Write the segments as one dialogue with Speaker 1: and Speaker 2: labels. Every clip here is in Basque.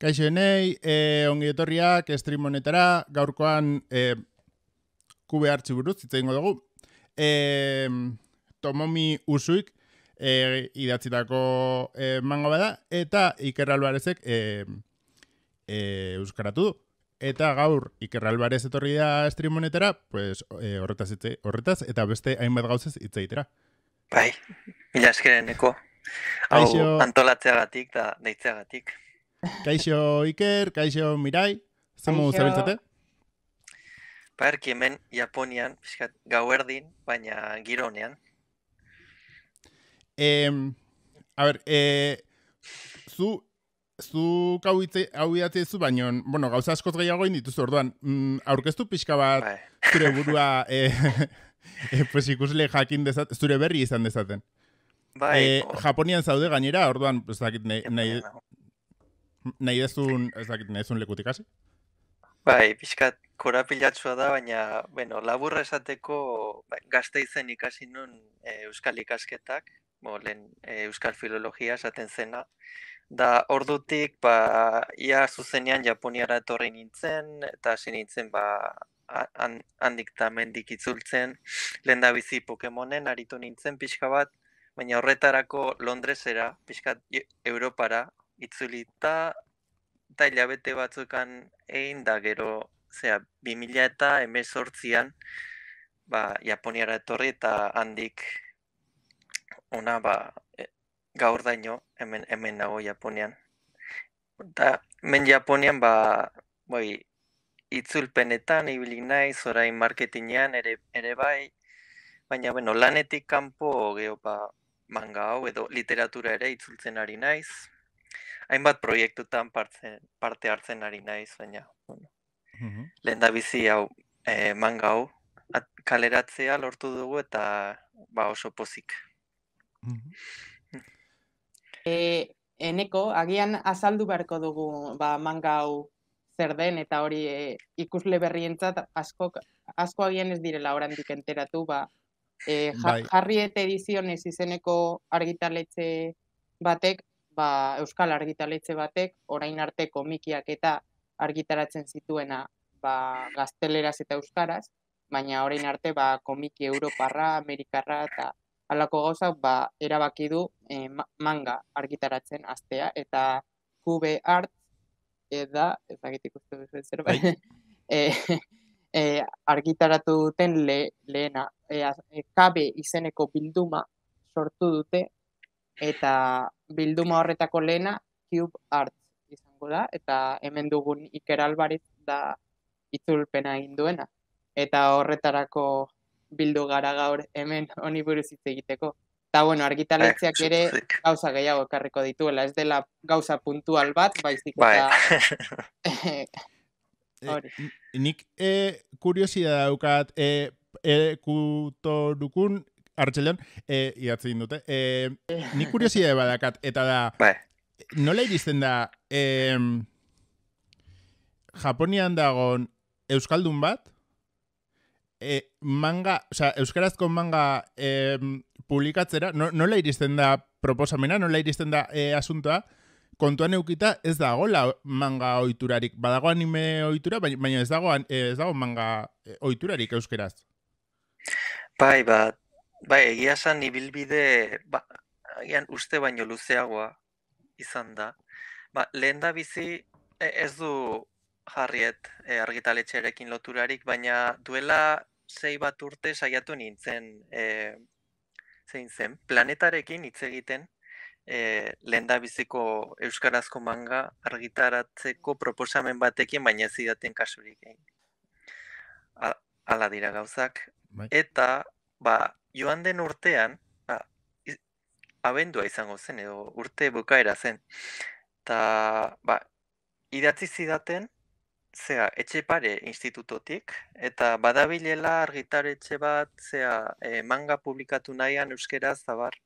Speaker 1: Kaixo nei, e, ongi etorriak stream honetara, gaurkoan e, kube hartzi buruz hitze dugu. E, Tomomi Usuik e, idatzitako e, manga bada eta Iker e, e, euskaratu Eta gaur Iker etorri da stream honetara, pues e, horretaz e, horretaz eta beste hainbat gauzez hitz eitera.
Speaker 2: Bai. Mila eskerenekoa. Hau antolatzeagatik da deitzeagatik.
Speaker 1: Kaixo Iker, kaixo Mirai, zen modu zabiltzate?
Speaker 2: Parki hemen Japonian, pixkat gauerdin, baina gironean.
Speaker 1: Eh, a ber, eh, zu, zu hau idatzea zu, baina, bueno, gauza askot gehiago indituz, orduan, mm, aurkeztu pixka bat, bai. zure burua, eh, eh, pues ikusle jakin zure berri izan dezaten. Bai, eh, Japonian zaude gainera, orduan, ez dakit nahi, nahi, Nahi dezun, ez dakit, nahi lekutik hasi?
Speaker 2: Bai, pixkat, korapilatsua da, baina, bueno, laburra esateko bai, gazte izen ikasi nun e, eh, euskal ikasketak, bo, lehen eh, euskal filologia esaten zena, da, ordutik, ba, ia zuzenean japoniara etorri nintzen, eta hasi nintzen, ba, handik eta itzultzen, lehen da bizi Pokemonen, aritu nintzen pixka bat, baina horretarako Londresera, pixka Europara, itzulita, eta hilabete batzukan egin da gero, zera, 2000 eta emezortzian, ba, Japoniara etorri eta handik ona ba, e, gaur daino hemen, hemen nago Japonian. Da, hemen Japonian ba, boi, itzulpenetan ibili naiz, orain marketingean ere, ere bai, baina bueno, lanetik kanpo geopa ba, manga hau edo literatura ere itzultzen ari naiz hainbat proiektutan parte, parte hartzen ari naiz, baina, bueno, mm -hmm. lehen bizi hau, e, manga hau, kaleratzea lortu dugu eta, ba, oso pozik. Mm -hmm.
Speaker 3: e, eneko, agian azaldu beharko dugu, ba, manga hau zer den, eta hori eh, ikusle berrientzat asko, asko agian ez direla horan enteratu. ba, E, ja, bai. izeneko argitaletxe batek ba, Euskal argitaletze batek orain arte komikiak eta argitaratzen zituena ba, gazteleraz eta euskaraz, baina orain arte ba, komiki europarra, amerikarra eta alako gozak ba, erabaki du e, manga argitaratzen astea eta QB Art eta ez dakitik uste duzen zer bai. eh, eh, argitaratu duten lehena e, eh, KB izeneko bilduma sortu dute eta bilduma horretako lehena Cube Art izango da eta hemen dugun Iker Albariz da itzulpena egin duena eta horretarako bildu gara gaur hemen oni buruz hitz egiteko ta bueno argitaletziak eh, ere gauza gehiago ekarriko dituela ez dela gauza puntual bat baizik eta
Speaker 1: bai. eh, Nik e, daukat, e, e, kutorukun Artzelon, eh, iatze indute. Eh, ni eh. kuriosia badakat, eta da, bai. nola iristen da, eh, Japonean dagon Euskaldun bat, eh, manga, o sea, Euskarazko manga eh, publikatzera, nola iristen da proposamena, nola iristen da eh, asuntoa, kontuan eukita ez dago la manga oiturarik, badago anime oitura, baina ez dago, eh, ez dago manga eh, oiturarik Euskaraz. Bai, bat,
Speaker 2: Bai, egia esan ibilbide ba, uste baino luzeagoa izan da. Ba, lehen da bizi e, ez du jarriet e, loturarik, baina duela sei bat urte saiatu nintzen e, zein zen, planetarekin hitz egiten e, lehen da biziko euskarazko manga argitaratzeko proposamen batekin, baina ez idaten kasurik Ala dira gauzak. Bai. Eta, ba, joan den urtean, a, abendua izango zen, edo urte bukaera zen, eta, ba, idatzi zidaten, zea, etxepare institutotik, eta badabilela argitaretxe bat, zea, eh, manga publikatu nahian Euskeraz zabar,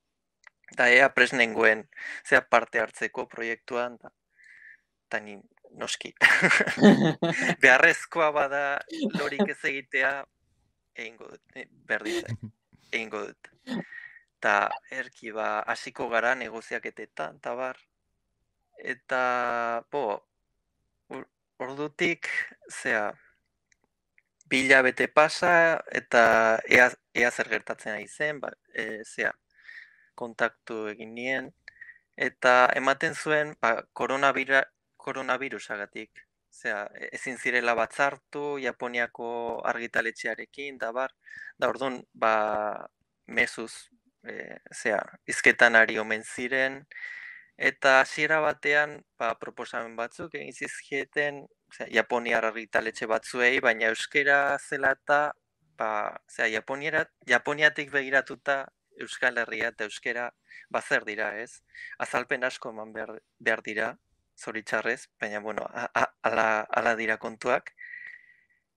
Speaker 2: eta ea presnengoen, zea, parte hartzeko proiektuan, da, eta ni, noski. Beharrezkoa bada lorik ez egitea, egingo dut, eh, berdin egingo dut. Eta erki ba, hasiko gara negoziak eta eta bar. Eta, bo, ordutik, zea, bila bete pasa eta ea, zer gertatzen ari zen, ba, e, zea, kontaktu egin nien. Eta ematen zuen, ba, koronavirusagatik, Osea, ezin zirela batzartu, Japoniako argitaletxearekin, da bar, da orduan, ba, mesuz, e, eh, zera, izketan ari omen ziren, eta hasiera batean, ba, proposamen batzuk, egin zizkieten, zera, Japoniar argitaletxe batzuei, baina euskera zela eta, ba, zera, Japoniatik begiratuta, Euskal Herria eta Euskera bazer dira, ez? Azalpen asko eman behar, behar dira, zoritxarrez, baina, bueno, ala dira kontuak.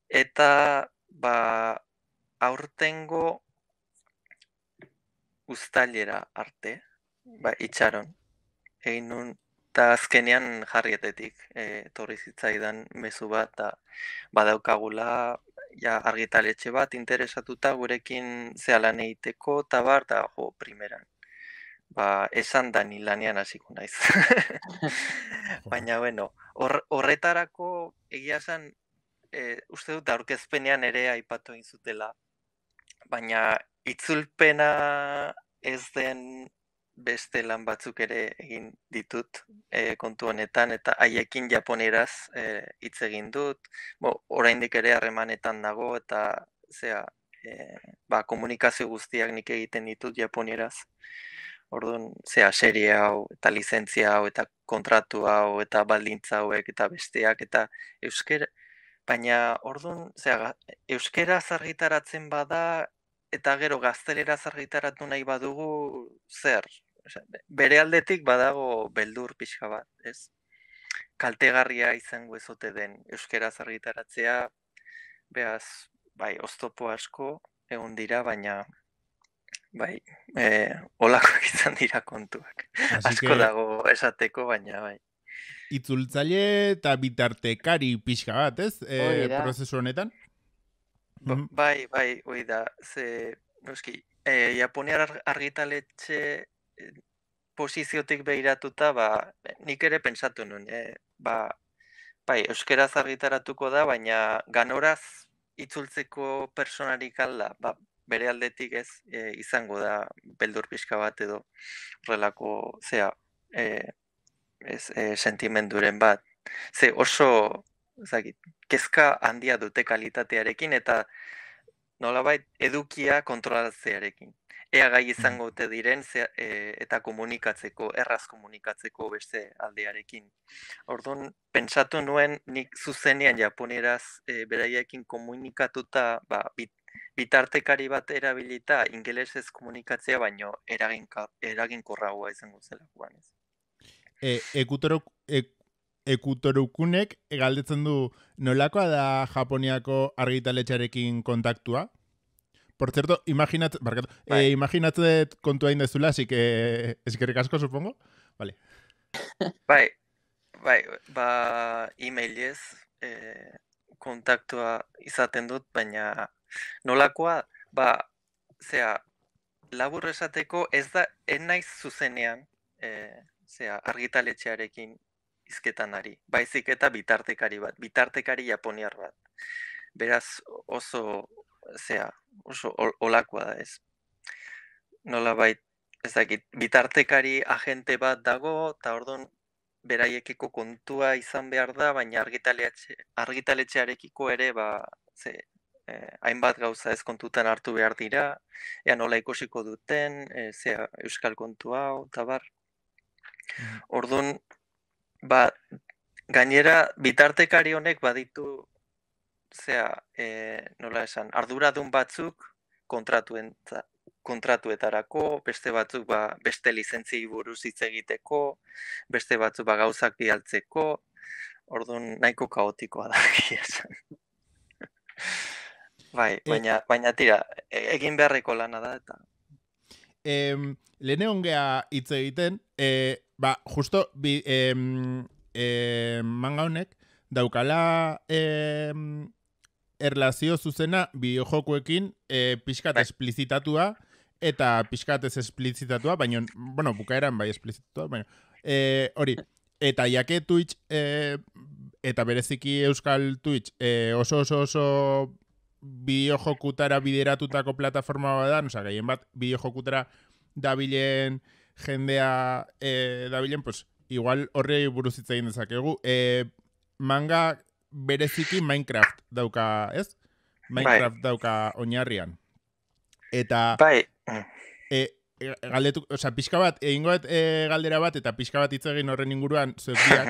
Speaker 2: Eta, ba, aurtengo ustalera arte, ba, itxaron, egin nun, eta azkenean jarrietetik, e, torri zitzaidan mezu bat, eta badaukagula ja, argitaletxe bat interesatuta gurekin zehalan egiteko, eta bar, eta jo, primeran, ba, esan da ni lanean hasiko naiz. Baina, bueno, hor, horretarako egia e, uste dut aurkezpenean ere aipatu egin zutela. Baina, itzulpena ez den beste lan batzuk ere egin ditut e, kontu honetan, eta haiekin japoneraz e, egin dut, bo, oraindik ere harremanetan dago eta zea, ba, komunikazio guztiak nik egiten ditut japoneraz. Orduan, zea serie hau, eta lizentzia hau, eta kontratu hau, eta baldintza hauek, eta besteak, eta euskera. Baina, orduan, zea, euskera zargitaratzen bada, eta gero gaztelera zargitaratu nahi badugu, zer? Osea, bere aldetik badago beldur pixka bat, ez? Kaltegarria izango ezote den euskera zargitaratzea, behaz, bai, oztopo asko, egun dira, baina, Bai, eh, olako izan dira kontuak. Asko dago esateko, baina bai.
Speaker 1: Itzultzaile eta bitartekari pixka bat, ez? E, Prozesu honetan? Ba, mm.
Speaker 2: bai, bai, hoi da. Ze, euski, e, eh, Japoniar argitaletxe eh, posiziotik behiratuta, ba, nik ere pentsatu nuen. eh? ba, bai, euskeraz argitaratuko da, baina ganoraz itzultzeko personarik alda. Ba, bere aldetik ez e, izango da beldur pixka bat edo relako zea e, ez, e, sentimenduren bat. Ze oso kezka handia dute kalitatearekin eta nolabait edukia kontrolatzearekin. Ea gai mm. izango dute diren ze, e, eta komunikatzeko, erraz komunikatzeko beste aldearekin. Orduan, pentsatu nuen nik zuzenean japoneraz e, beraiekin komunikatuta ba, bit, bitartekari bat erabilita ingelesez komunikatzea baino eraginkorragoa izango zela guan ez.
Speaker 1: E, e galdetzen du nolakoa da Japoniako argitaletxarekin kontaktua? Por cierto, imaginat, imagínate con e, bai. imaginatze kontua indezula, que asko, supongo? Vale.
Speaker 2: Bai, bai, ba, e eh ez, kontaktua izaten dut, baina nolakoa, ba, zea, labur esateko ez da, ez naiz zuzenean, e, zea, argitaletxearekin izketan ari, baizik eta bitartekari bat, bitartekari japoniar bat. Beraz, oso, zea, oso ol, olakoa da ez. Nola ez dakit, bitartekari agente bat dago, eta orduan, beraiekiko kontua izan behar da, baina argitaletxearekiko ere, ba, ze, eh, hainbat gauza ez kontutan hartu behar dira, ea nola ikusiko duten, e, zea euskal kontu hau, eta bar. Mhm. Orduan, ba, gainera, bitartekari honek baditu, zea, eh, nola esan, arduradun batzuk kontratuen kontratuetarako, beste batzuk ba, beste lizentzi buruz hitz egiteko, beste batzuk ba, gauzak bialtzeko, orduan nahiko kaotikoa da, esan. Bai, eh, baina, baina tira, e, egin beharreko lana da eta...
Speaker 1: E, lehen egon geha hitz egiten, e, ba, justo, bi, e, e, manga honek, daukala e, erlazio zuzena bideojokuekin e, pixkat bai. esplizitatua, eta pixkat ez esplizitatua, baina, bueno, bukaeran bai esplizitatua, baina, e, hori, eta jake Twitch, e, eta bereziki Euskal Twitch e, oso oso oso bideo jokutara bideratutako plataforma bat da, oza, gehien bat bideo jokutara dabilen jendea e, dabilen, pues, igual horre buruzitza egin dezakegu. E, manga bereziki Minecraft dauka, ez? Minecraft bai. dauka oinarrian. Eta... Bai. E, e galdetu, oza, pixka bat, egingo e, galdera bat, eta pixka bat hitz egin horren inguruan,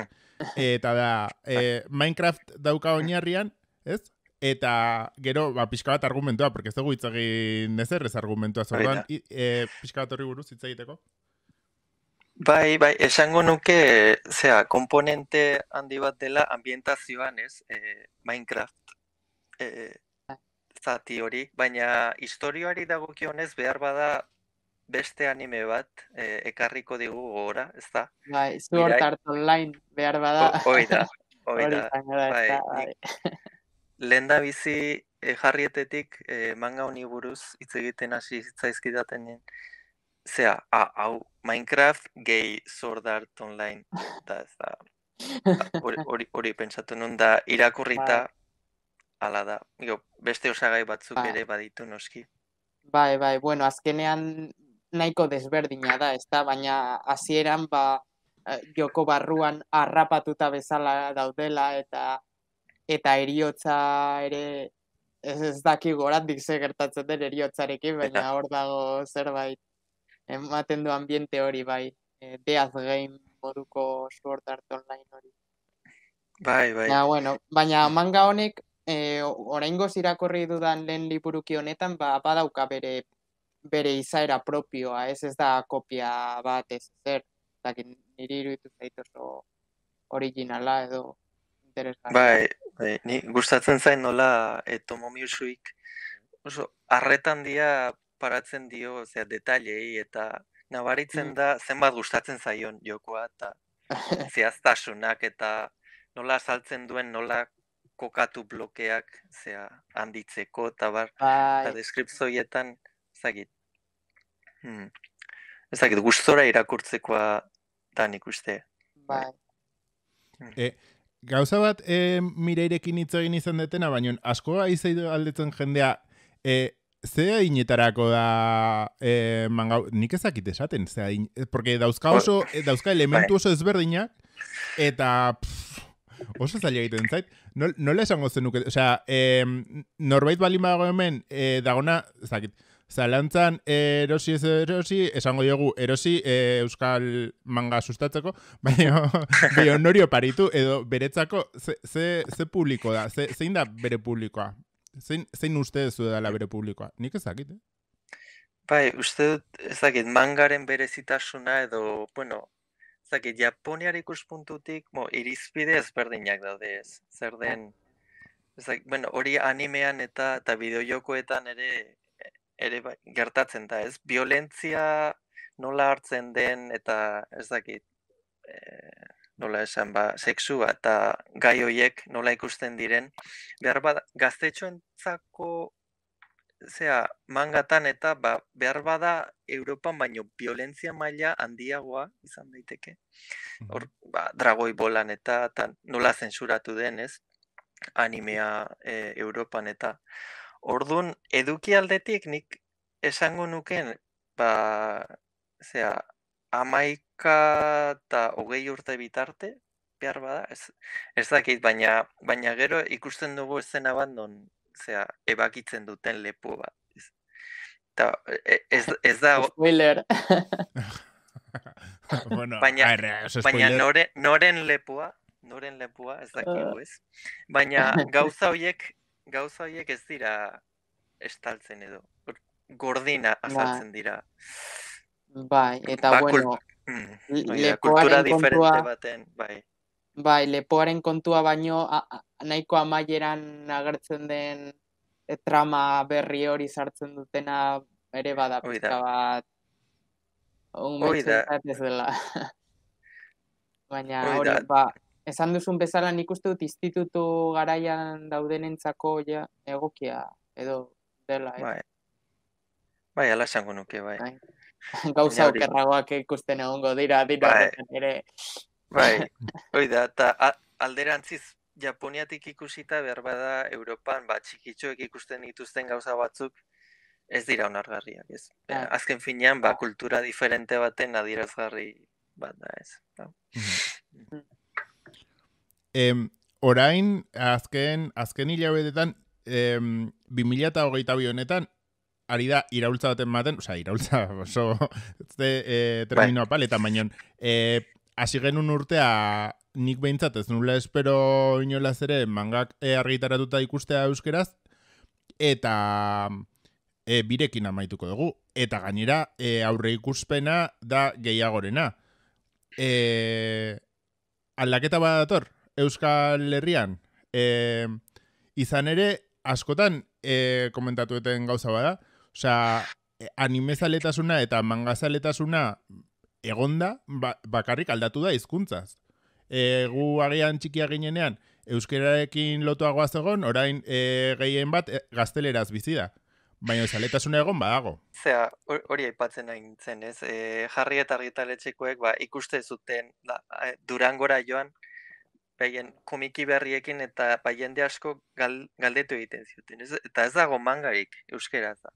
Speaker 1: eta da, e, Minecraft dauka oinarrian, ez? eta gero ba pizka bat argumentua porque dugu hitz egin ez argumentua bai, zordan eh pizka bat horri buruz hitz egiteko
Speaker 2: Bai, bai, esango nuke, zera, komponente handi bat dela ambientazioan, ez, e, Minecraft e, zati hori, baina historioari dagokionez behar bada beste anime bat e, ekarriko digu gora, ez da?
Speaker 3: Bai, zuhortart online behar bada. Hoi da, hoi da, bai, bai.
Speaker 2: Lenda bizi e, jarrietetik e, manga honi buruz hitz egiten hasi sea zea, hau Minecraft gehi Sword Art Online da ez da hori pentsatu nun da irakurrita bai. ala da, beste osagai batzuk bai. ere
Speaker 3: baditu noski bai, bai, bueno, azkenean nahiko desberdina da, ez baina hasieran ba, eh, joko barruan arrapatuta bezala daudela eta eta eriotza ere ez, ez daki gorandik ze gertatzen den eriotzarekin, baina hor dago zerbait ematen du ambiente hori bai, e, eh, deaz gain moduko sport art online hori.
Speaker 2: Bai, bai. Na,
Speaker 3: bueno, baina manga honek e, eh, oraingo zirakorri dudan lehen liburuki honetan ba, badauka bere bere izaera propioa, ez ez da kopia bat ez zer, eta niri iruditu originala edo Bai,
Speaker 2: bai, ni gustatzen zain nola e, Tomomi Usuik oso arretan dia paratzen dio, osea detailei eta nabaritzen mm. da zenbat gustatzen zaion jokoa eta zehaztasunak eta nola saltzen duen nola kokatu blokeak zea handitzeko eta bar bai. eta deskriptzoietan ezagit hmm. ezagit gustora irakurtzekoa da nik
Speaker 1: bai. E, gauza bat e, mireirekin hitz egin izan detena, baina asko aizei aldetzen jendea e, ze inetarako da e, mangau, nik ezakit esaten ze porque dauzka oso dauzka elementu oso ezberdinak eta pff, oso zaila egiten zait, nola esango zenuk o e, norbait bali magoen e, dagona, ezakit Zalantzan erosi ez erosi, esango diogu erosi eh, Euskal Manga sustatzeko, baina bionorio paritu edo beretzako ze, ze, ze publiko da, zein da bere publikoa? Zein, zein uste ez da bere publikoa? Nik ez dakit, eh?
Speaker 2: Bai, uste dut ez mangaren berezitasuna edo, bueno, ez dakit, japoniari kuspuntutik, irizpide ezberdinak daude ez, zer den... Ezak, bueno, hori animean eta eta bideojokoetan ere ere bai, gertatzen da, ez? Violentzia nola hartzen den eta ez dakit e, nola esan ba, sexua eta gai hoiek nola ikusten diren. Behar bada, gaztetxoentzako zea, mangatan eta ba, behar bada Europan baino violentzia maila handiagoa izan daiteke. Hor, ba, dragoi bolan eta, eta nola zensuratu den, ez? Animea eh, Europan eta Orduan, eduki aldetik nik esango nukeen, ba, zera, amaika eta hogei urte bitarte, behar bada, ez, ez dakit, baina, baina gero ikusten dugu zen abandon, zera, ebakitzen duten lepo bat. Ta, e, ez, ez da... Spoiler. bueno, baina noren, noren lepua, noren lepua, ez dakit uh. Ah. Baina gauza hoiek gauza hauek ez dira estaltzen edo. Gordina bai. azaltzen dira.
Speaker 3: Bai, eta ba, bueno,
Speaker 2: mm, lepoaren kontua, baten, bai.
Speaker 3: bai, lepoaren kontua baino nahiko amaieran agertzen den e, trama berri hori sartzen dutena ere bada pizka bat. Hoi da. Hoi da. Baina hori, ba, esan duzun bezala nik uste dut institutu garaian daudenentzako ja, egokia edo
Speaker 2: dela. Eh? Bai. bai, ala esango nuke, bai. bai. Gauza okerragoak
Speaker 3: ikusten egongo dira,
Speaker 2: dira. Bai, ere. bai. eta alderantziz Japoniatik ikusita berba da Europan ba, txikitxoek ikusten dituzten gauza batzuk ez dira onargarriak, ez. Bai. Azken finean, ba, kultura diferente baten adierazgarri
Speaker 1: bat da, ez. Mm-hmm em, orain, azken, azken hilabetetan, em, 2008 honetan, ari da iraultza baten maten, iraultza oso ze, e, eh, terminoa bai. paletan, baina e, eh, hasi genuen urtea nik behintzat ez nula espero inolaz ere mangak eh, argitaratuta ikustea euskeraz, eta e, birekin amaituko dugu, eta gainera e, aurre ikuspena da gehiagorena. E, aldaketa bat dator, Euskal Herrian. E, izan ere, askotan e, komentatu eten gauza bada. anime animezaletasuna eta mangazaletasuna egonda ba, bakarrik aldatu da izkuntzaz E, eh, gu agian txikia ginenean, euskerarekin lotuagoa egon orain e, gehien bat gazteleraz bizi da. Baina zaletasuna egon badago.
Speaker 2: Zea, hori aipatzen nahi ez? E, jarri eta argitaletxekoek ba, ikuste zuten durangora joan, baien komiki berriekin eta baiende asko galdetu egiten zioten. Ez, eta ez dago mangarik euskera da.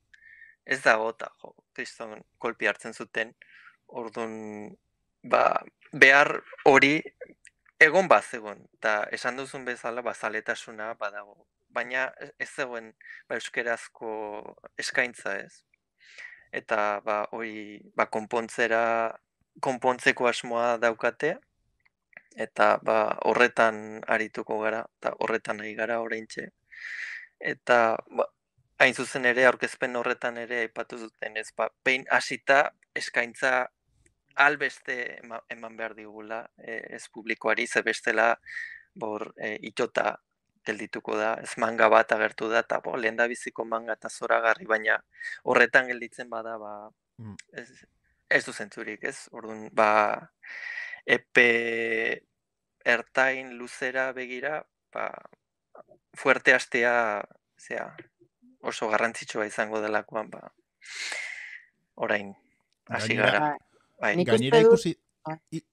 Speaker 2: Ez dago eta jo, kriston kolpi hartzen zuten, orduan ba, behar hori egon bat zegoen. Eta esan duzun bezala, ba, zaletasuna badago. Baina ez zegoen ba, euskerazko eskaintza ez. Eta ba, hori ba, konpontzera, konpontzeko asmoa daukatea eta ba, horretan arituko gara, eta horretan nahi gara horreintxe. Eta ba, hain zuzen ere, aurkezpen horretan ere aipatu zuten, ez ba, pein asita eskaintza albeste eman behar digula e, ez publikoari, ze bestela bor ba, e, itxota geldituko da, ez manga bat agertu da, eta bo, lehen da biziko manga eta zora garri, baina horretan gelditzen bada, ba, mm. ez, ez du ez? Orduan, ba, epe ertain luzera begira, ba, fuerte astea zea, oso garrantzitsua izango delakoan, ba, orain, hasi gara. Bai. Gainera ikusi,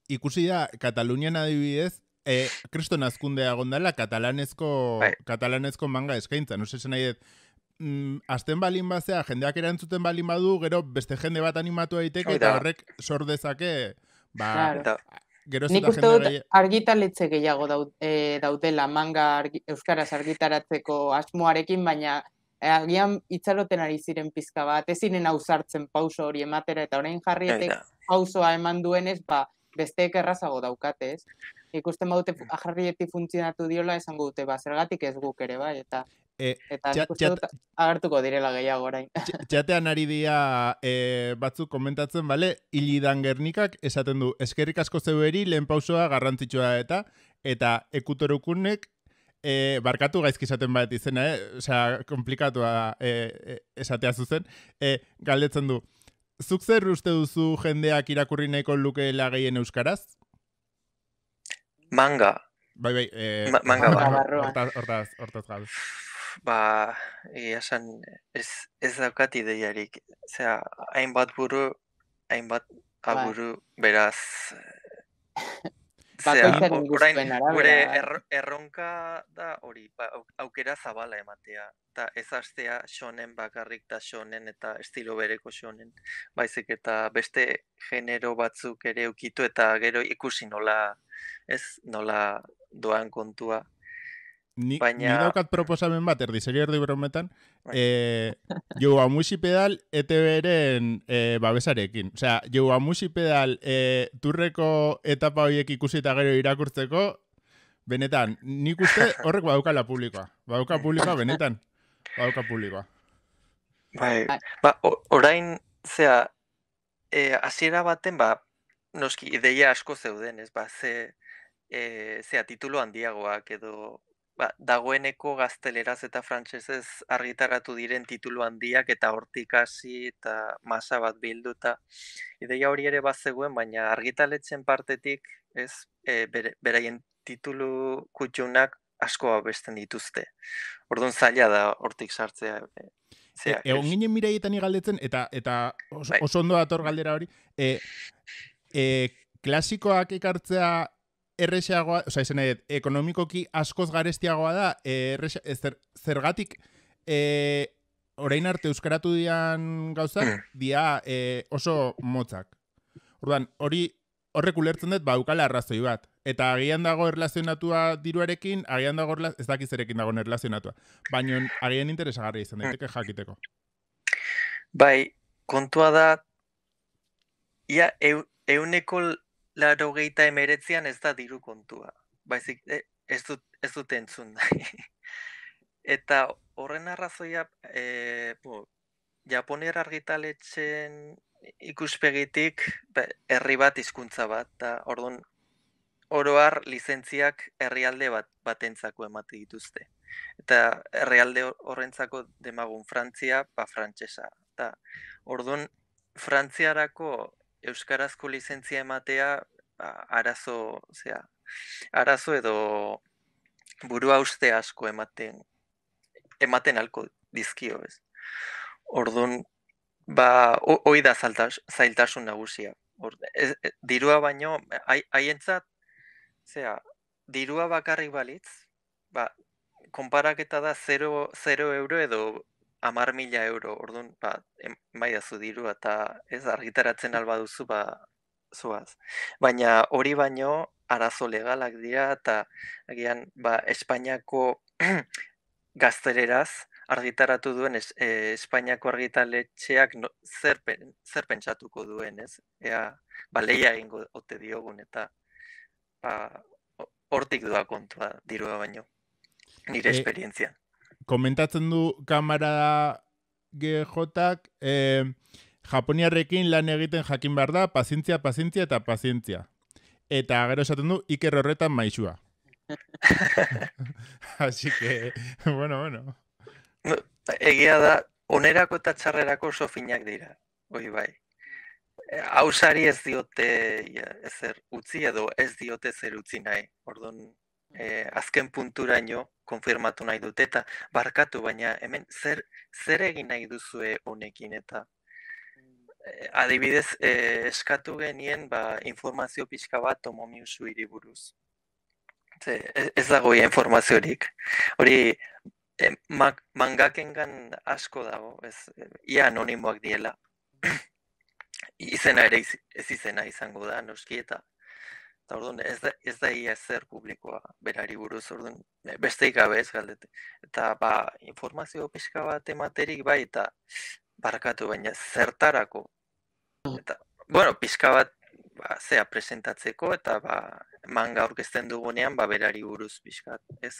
Speaker 1: ikusi da, Katalunian adibidez, e, kristo nazkundea gondela, katalanezko, bai. katalanezko manga eskaintza, no zen nahi dut, mm, azten balin bazea, jendeak erantzuten balin badu, gero beste jende bat animatu daiteke, eta horrek sor dezake, ba, eta, gero Nik uste dut
Speaker 3: argitaletze gehiago daud, e, manga euskaraz argitaratzeko asmoarekin, baina eh, agian itzaloten ari ziren pizka bat, ezinen hauzartzen pauso hori ematera, eta orain jarrietek pausoa eman duenez, ba, besteek errazago daukatez. Ikusten baute jarrieti funtzionatu diola esango dute, ba, zergatik ez guk ere, bai, eta...
Speaker 1: E, eta agertuko
Speaker 3: direla gehiago orain.
Speaker 1: Txatean ari dira e, batzuk komentatzen, bale, hilidan gernikak esaten du, eskerrik asko zeueri lehen pausoa garrantzitsua eta eta ekutorukunek e, barkatu gaizki esaten bat izena, eh? Osea, komplikatua e, e, esatea zuzen, e, galdetzen du, zuk zer uste duzu jendeak irakurri nahiko lukeela gehien euskaraz? Manga. Bai, bai,
Speaker 2: e, manga, manga barroa. Hortaz, Ba, egia esan, ez, ez daukat ideiarik. Zea, hainbat buru, hainbat bai. aburu, ba. beraz... Zea, gure bai. erronka da hori, ba, aukera zabala ematea. Eta ez astea xonen bakarrik da xonen eta estilo bereko xonen. Baizik eta beste genero batzuk ere ukitu eta gero ikusi nola, ez nola doan kontua
Speaker 1: ni, ni daukat proposamen bat, erdi, zer erdi brometan, bai. eh, jogu amusi pedal, ete eh, babesarekin. Osea, sea, amusi pedal, eh, turreko etapa horiek ikusi eta gero irakurtzeko, benetan, nik uste horrek baduka publikoa. Baduka publikoa, benetan. Baduka publikoa.
Speaker 2: Bai, ba, orain, zea, eh, baten, ba, noski, ideia asko zeuden, ez, ba, ze... Eh, zea titulo handiagoak edo Ba, dagoeneko gazteleraz eta frantsesez argitaratu diren titulu handiak eta hortik hasi eta masa bat bilduta. Ideia hori ere bazegoen, baina argitaletzen partetik ez e, bere, beraien titulu kutxunak asko abesten dituzte. Orduan zaila da hortik sartzea. E, e egon
Speaker 1: ginen miraietan galdetzen eta eta bai. oso, ondo dator galdera hori. E, e, klasikoak ekartzea erresiagoa, o sea, ekonomikoki askoz gareztiagoa da, e, zer, zergatik, e, orain arte euskaratu dian gauzak, mm. dia e, oso motzak. Orduan, hori, horrek ulertzen dut, baukala arrazoi bat. Eta agian dago erlazionatua diruarekin, agian dago ez dakiz dago erlazionatua. Baina agian interesagarri izan, daiteke mm. jakiteko.
Speaker 2: Bai, kontua da, ia, eu, euneko laro emeretzean ez da diru kontua. Baizik, e, ez dut, ez dut entzun Eta horren arrazoia, e, bo, Japoner argitaletzen ikuspegitik herri bat hizkuntza bat, eta orduan oroar lizentziak herrialde bat batentzako emate dituzte. Eta herrialde horrentzako demagun Frantzia, ba Frantsesa. Eta orduan Frantziarako euskarazko lizentzia ematea ba, arazo, zera, arazo edo burua uste asko ematen ematen alko dizkio, ez. Orduan, ba, hoi da zailtasun nagusia. E, e, dirua baino, haientzat, zera, dirua bakarrik balitz, ba, konparaketa da 0 euro edo amar mila euro, orduan, ba, bai da diru, eta ez argitaratzen alba duzu, ba, zuaz. Baina hori baino, arazo legalak dira, eta agian, ba, Espainiako gaztereraz, argitaratu duen eh, Espainiako argitaletxeak no, zer, zer pentsatuko duen, ez? Ea, ba, lehia egingo ote diogun, eta ba, hortik duak kontua dirua baino,
Speaker 1: nire eh, esperientzia komentatzen du kamara GJak, eh, Japoniarrekin lan egiten jakin behar da, pazientzia, pazientzia eta pazientzia. Eta gero esaten du, iker horretan maizua. Así que, bueno, bueno.
Speaker 2: Egia da, onerako eta txarrerako oso finak dira. Oi bai. Eh, ausari ez diote ezer utzi edo ez diote zer utzi nahi. Ordon eh, azken punturaino konfirmatu nahi dute eta barkatu baina hemen zer zer egin nahi duzue honekin eta
Speaker 4: eh, adibidez
Speaker 2: eh, eskatu genien ba, informazio pixka bat tomomiu zuiri buruz e-, ez dagoia informaziorik hori e, mangakengan asko dago ez ia anonimoak diela izena ez izena izango da noski eta Eta orduan, ez da, ez da zer publikoa berari buruz, orduan, eh, beste gabe ez Eta ba, informazio pixka bat ematerik bai, eta barkatu baina zertarako. Mm. Eta, bueno, pixka bat ba, zea presentatzeko, eta ba, manga aurkezten dugunean, ba, berari buruz pixka, ez?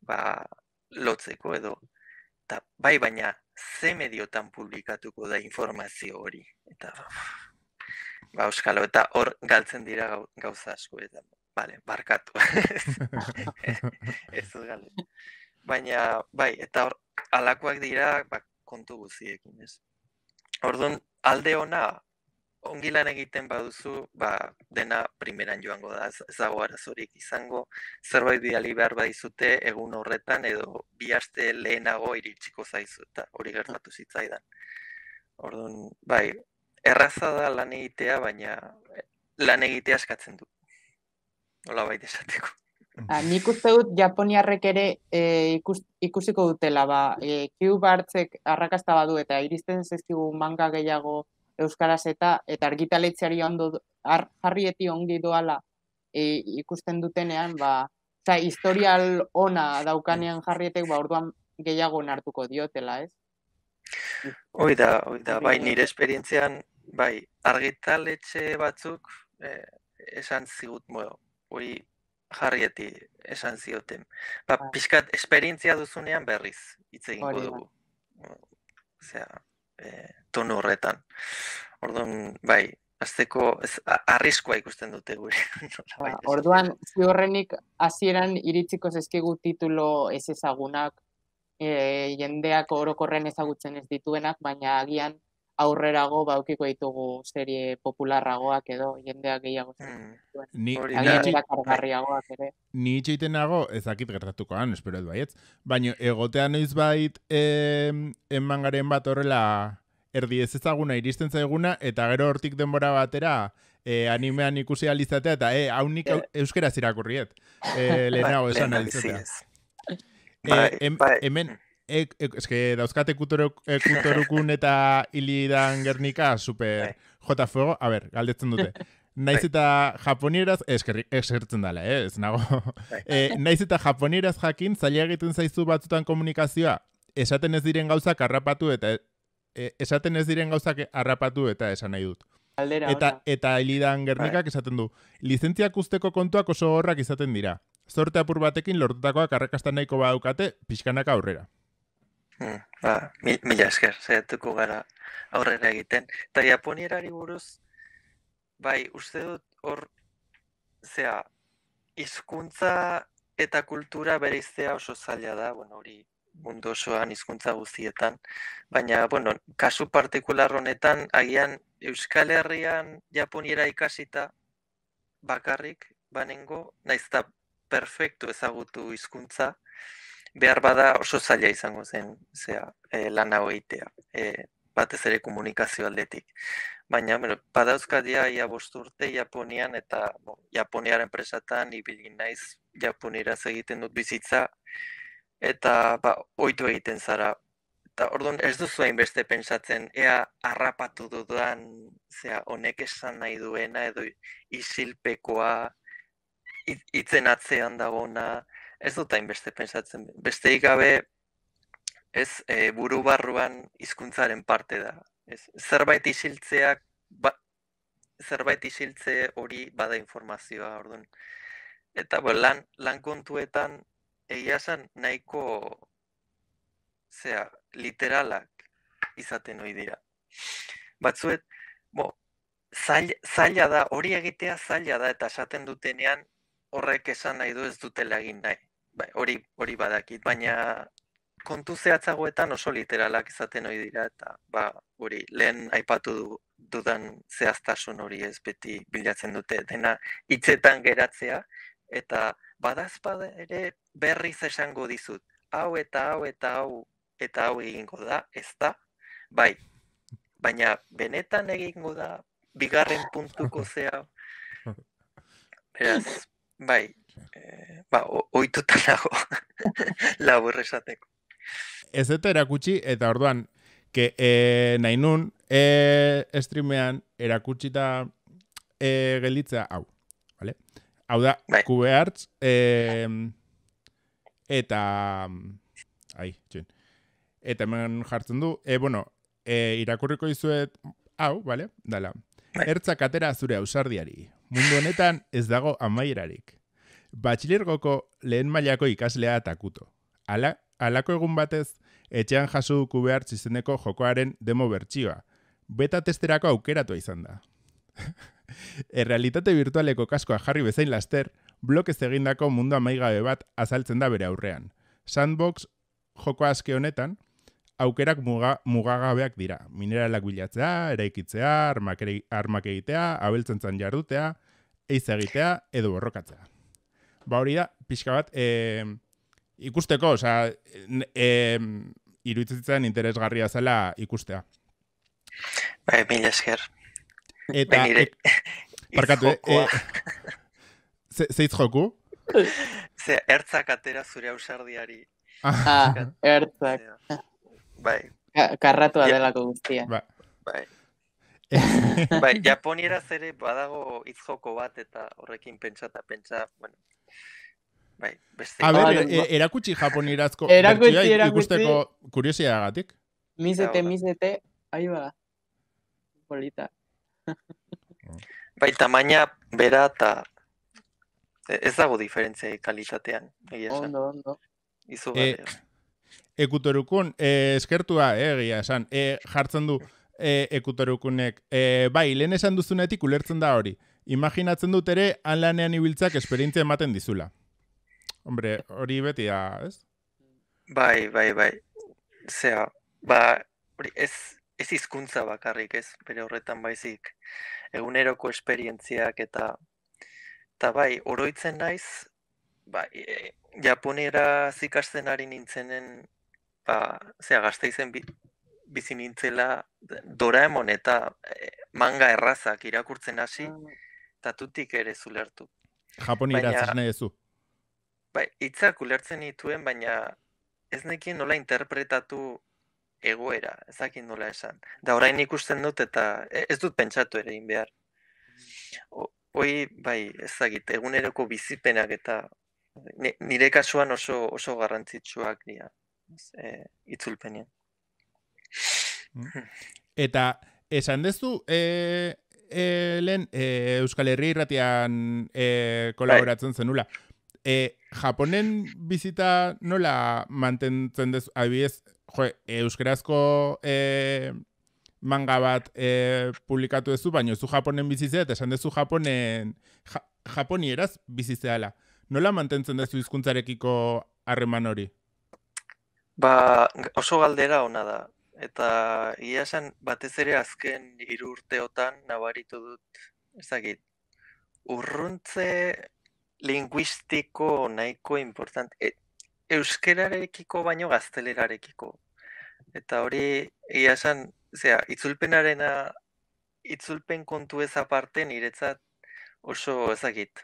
Speaker 2: Ba, lotzeko edo. Eta, bai, baina, ze mediotan publikatuko da informazio hori? Eta, ba, euskal, eta hor galtzen dira gauza asko, eta, bale, barkatu. ez dut galen. Baina, bai, eta hor, alakoak dira, ba, kontu guziekin, ez? Orduan, alde ona, ongilan egiten baduzu, ba, dena primeran joango da, ez dago arazorik izango, zerbait bidali behar badizute egun horretan edo bi aste lehenago iritsiko zaizu eta hori gertatu zitzaidan. Orduan, bai, erraza da lan egitea, baina eh, lan egitea eskatzen du. Ola bai esateko.
Speaker 3: Ha, ah, nik uste dut Japoniarrek ere eh, ikusiko dutela, ba, e, arrakasta badu eta iristen zezkigu manga gehiago Euskaraz eta eta argitaletxeari ondo ar, jarrieti ongi doala ikusten dutenean, ba, za, historial ona daukanean jarrietek, ba, orduan gehiago nartuko diotela, ez?
Speaker 2: Hoi da, hoi bai, nire esperientzean Bai, argitaletxe batzuk eh, esan zigut, bueno, hori jarrieti esan zioten. Ba, bai. pixkat, esperientzia duzunean berriz, hitz egin dugu. Osea, eh, tonu horretan. Orduan, bai, azteko ez, arriskoa ikusten dute gure. Ba,
Speaker 3: orduan, ziurrenik hasieran iritziko zezkigu titulo ez ezagunak, eh, jendeak orokorren ezagutzen ez dituenak, baina agian aurrerago ba aukiko ditugu serie popularragoak edo jendeak gehiago zen. Hmm. Ni ere.
Speaker 1: Ni itxeiten nago ezakit gertatukoan, espero edo Baina egotea noiz bait eh, enmangaren bat horrela erdi ez ezaguna iristen zaiguna eta gero hortik denbora batera eh, animean ikusi alizatea eta e, eh, hau eh. irakurriet, euskera zirakurriet e, lehenago bai, esan alizatea. Bai, bai. hemen, hmm eske que dauzkate kutorukun eh, eta ilidan gernika super bai. jota fuego. A ver, galdetzen dute. Bai. Naiz eta japonieraz, eskerri, eskertzen dala, eh? ez nago. Bai. Eh, naiz eta japonieraz jakin, zaila egiten zaizu batzutan komunikazioa, esaten ez diren gauzak harrapatu eta e, esaten ez diren gauzak harrapatu eta esan nahi dut. Aldera, eta eta ilidan gernikak esaten du, lizentziak usteko kontuak oso horrak izaten dira. Zorte apur batekin lortutakoak arrakastan nahiko badukate, pixkanak aurrera. Hmm, ba, mila
Speaker 2: esker, zaituko gara aurrera egiten. Eta japonierari buruz, bai, uste dut hor, zea, hizkuntza eta kultura bereiztea oso zaila da, bueno, hori mundu osoan hizkuntza guztietan, baina, bueno, kasu partikular honetan, agian Euskal Herrian japoniera ikasita bakarrik, banengo, naizta perfektu ezagutu hizkuntza, behar bada oso zaila izango zen zea, e, lan hau e, batez ere komunikazio aldetik. Baina, bueno, badauzkadia ia urte Japonian eta bon, Japoniaren presatan ibili naiz Japonera egiten dut bizitza eta ba, oitu egiten zara. Eta orduan ez duzu hainbeste beste pentsatzen, ea harrapatu dudan zea honek esan nahi duena edo isilpekoa, itzen atzean dagona, ez dut beste pentsatzen. Besteik gabe, ez e, buru barruan hizkuntzaren parte da. Ez, zerbait isiltzeak, ba, zerbait isiltze hori bada informazioa, orduan. Eta bo, lan, lan kontuetan, egia nahiko zea, literalak izaten hori dira. Batzuet, bo, zaila da, hori egitea zaila da, eta esaten dutenean horrek esan nahi du ez dutela egin nahi. Bai, hori, hori badakit, baina kontu zehatzagoetan oso literalak izaten ohi dira eta ba, hori, lehen aipatu dudan zehaztasun hori ez beti bilatzen dute dena hitzetan geratzea eta badazpa ere berriz esango dizut. Hau eta hau eta hau eta hau egingo da, ez da? Bai. Baina benetan egingo da bigarren puntuko zea. Beraz, bai, Eh, ba, oituta nago, labur esateko.
Speaker 1: Ez eta erakutsi, eta orduan, ke, e, nahi nun, e, streamean erakutsita e, gelitza hau. Vale? Hau da, bai. kube hartz, eta, ai, txin, eta hemen jartzen du, e, bueno, e, irakurriko izuet, hau, vale? Dala. Bai. Ertzak atera zure ausardiari. Mundu honetan ez dago amaierarik batxilergoko lehen mailako ikaslea atakuto. Ala, alako egun batez, etxean jasu duku behar txizeneko jokoaren demo bertsioa. Beta testerako aukeratu izan da. Errealitate virtualeko kaskoa jarri bezain laster, blokez egindako mundu amaigabe bat azaltzen da bere aurrean. Sandbox joko aske honetan, aukerak muga, mugagabeak dira. Mineralak bilatzea, eraikitzea, armak, egitea, abeltzen zan jardutea, eiz egitea edo borrokatzea ba hori da, pixka bat, e, ikusteko, oza, e, e, iruitzitzen interesgarria zela ikustea.
Speaker 2: Ba, mila esker. Eta, e, parkatu,
Speaker 1: e, ze, zeitz joku? ertzak
Speaker 2: atera zure ausardiari. Ah, ah ertzak. Bai. Ka Karratu
Speaker 3: adela ja. guztia. Ba. Bai. Bai. bai,
Speaker 2: japoniera zere badago izjoko bat eta horrekin pentsa eta pentsa, bueno, bai. Beste. A e,
Speaker 1: e, erakutsi japonirazko erakutsi, bertxia, ikusteko kuriosia agatik. misete,
Speaker 3: misete, ahi ba. Bolita. bai,
Speaker 2: tamaina bera eta e, ez dago diferentzia kalitatean.
Speaker 3: ondo,
Speaker 4: ondo. Izu
Speaker 1: Ekutorukun, eskertua, eh, egia esan, e, jartzen du ekutorukunek. bai, lehen esan duzunetik ulertzen da hori. Imaginatzen dut ere, han lanean ibiltzak esperientzia ematen dizula. Hombre, hori beti da, ez? Bai, bai, bai. Zea, ba, hori ez,
Speaker 2: ez izkuntza bakarrik, ez? bere horretan baizik, eguneroko esperientziak eta, eta bai, oroitzen naiz, bai, e, japonera zikasten ari nintzenen, ba, zea, gazte izen bizin nintzela, dora emon eta e, manga errazak irakurtzen hasi, mm. tatutik ere zulertu.
Speaker 1: Japoni irazizne
Speaker 2: bai, itzak ulertzen nituen, baina ez nekin nola interpretatu egoera, ez dakit nola esan. Da orain ikusten dut eta e, ez dut pentsatu ere egin behar. bai, ez dakit, eguneroko bizipenak eta nire kasuan oso, oso garrantzitsuak dira e, itzulpenien.
Speaker 1: Mm. Eta esan dezu e, e, lehen e, Euskal Herri irratian e, bai. kolaboratzen zenula e, Japonen bizita nola mantentzen dezu, jo, euskerazko e, manga bat eh, publikatu duzu, baina zu Japonen bizitzea, eta esan duzu Japonen, ja, Japonieraz bizitzeala. Nola mantentzen duzu hizkuntzarekiko harreman hori?
Speaker 2: Ba, oso galdera ona da. Eta ia esan, batez ere azken irurteotan nabaritu dut, ezagit, urruntze linguistiko nahiko importante. E, euskerarekiko baino gaztelerarekiko. Eta hori, egia esan, zera, itzulpenarena, itzulpen kontu eza aparte niretzat oso ezagit.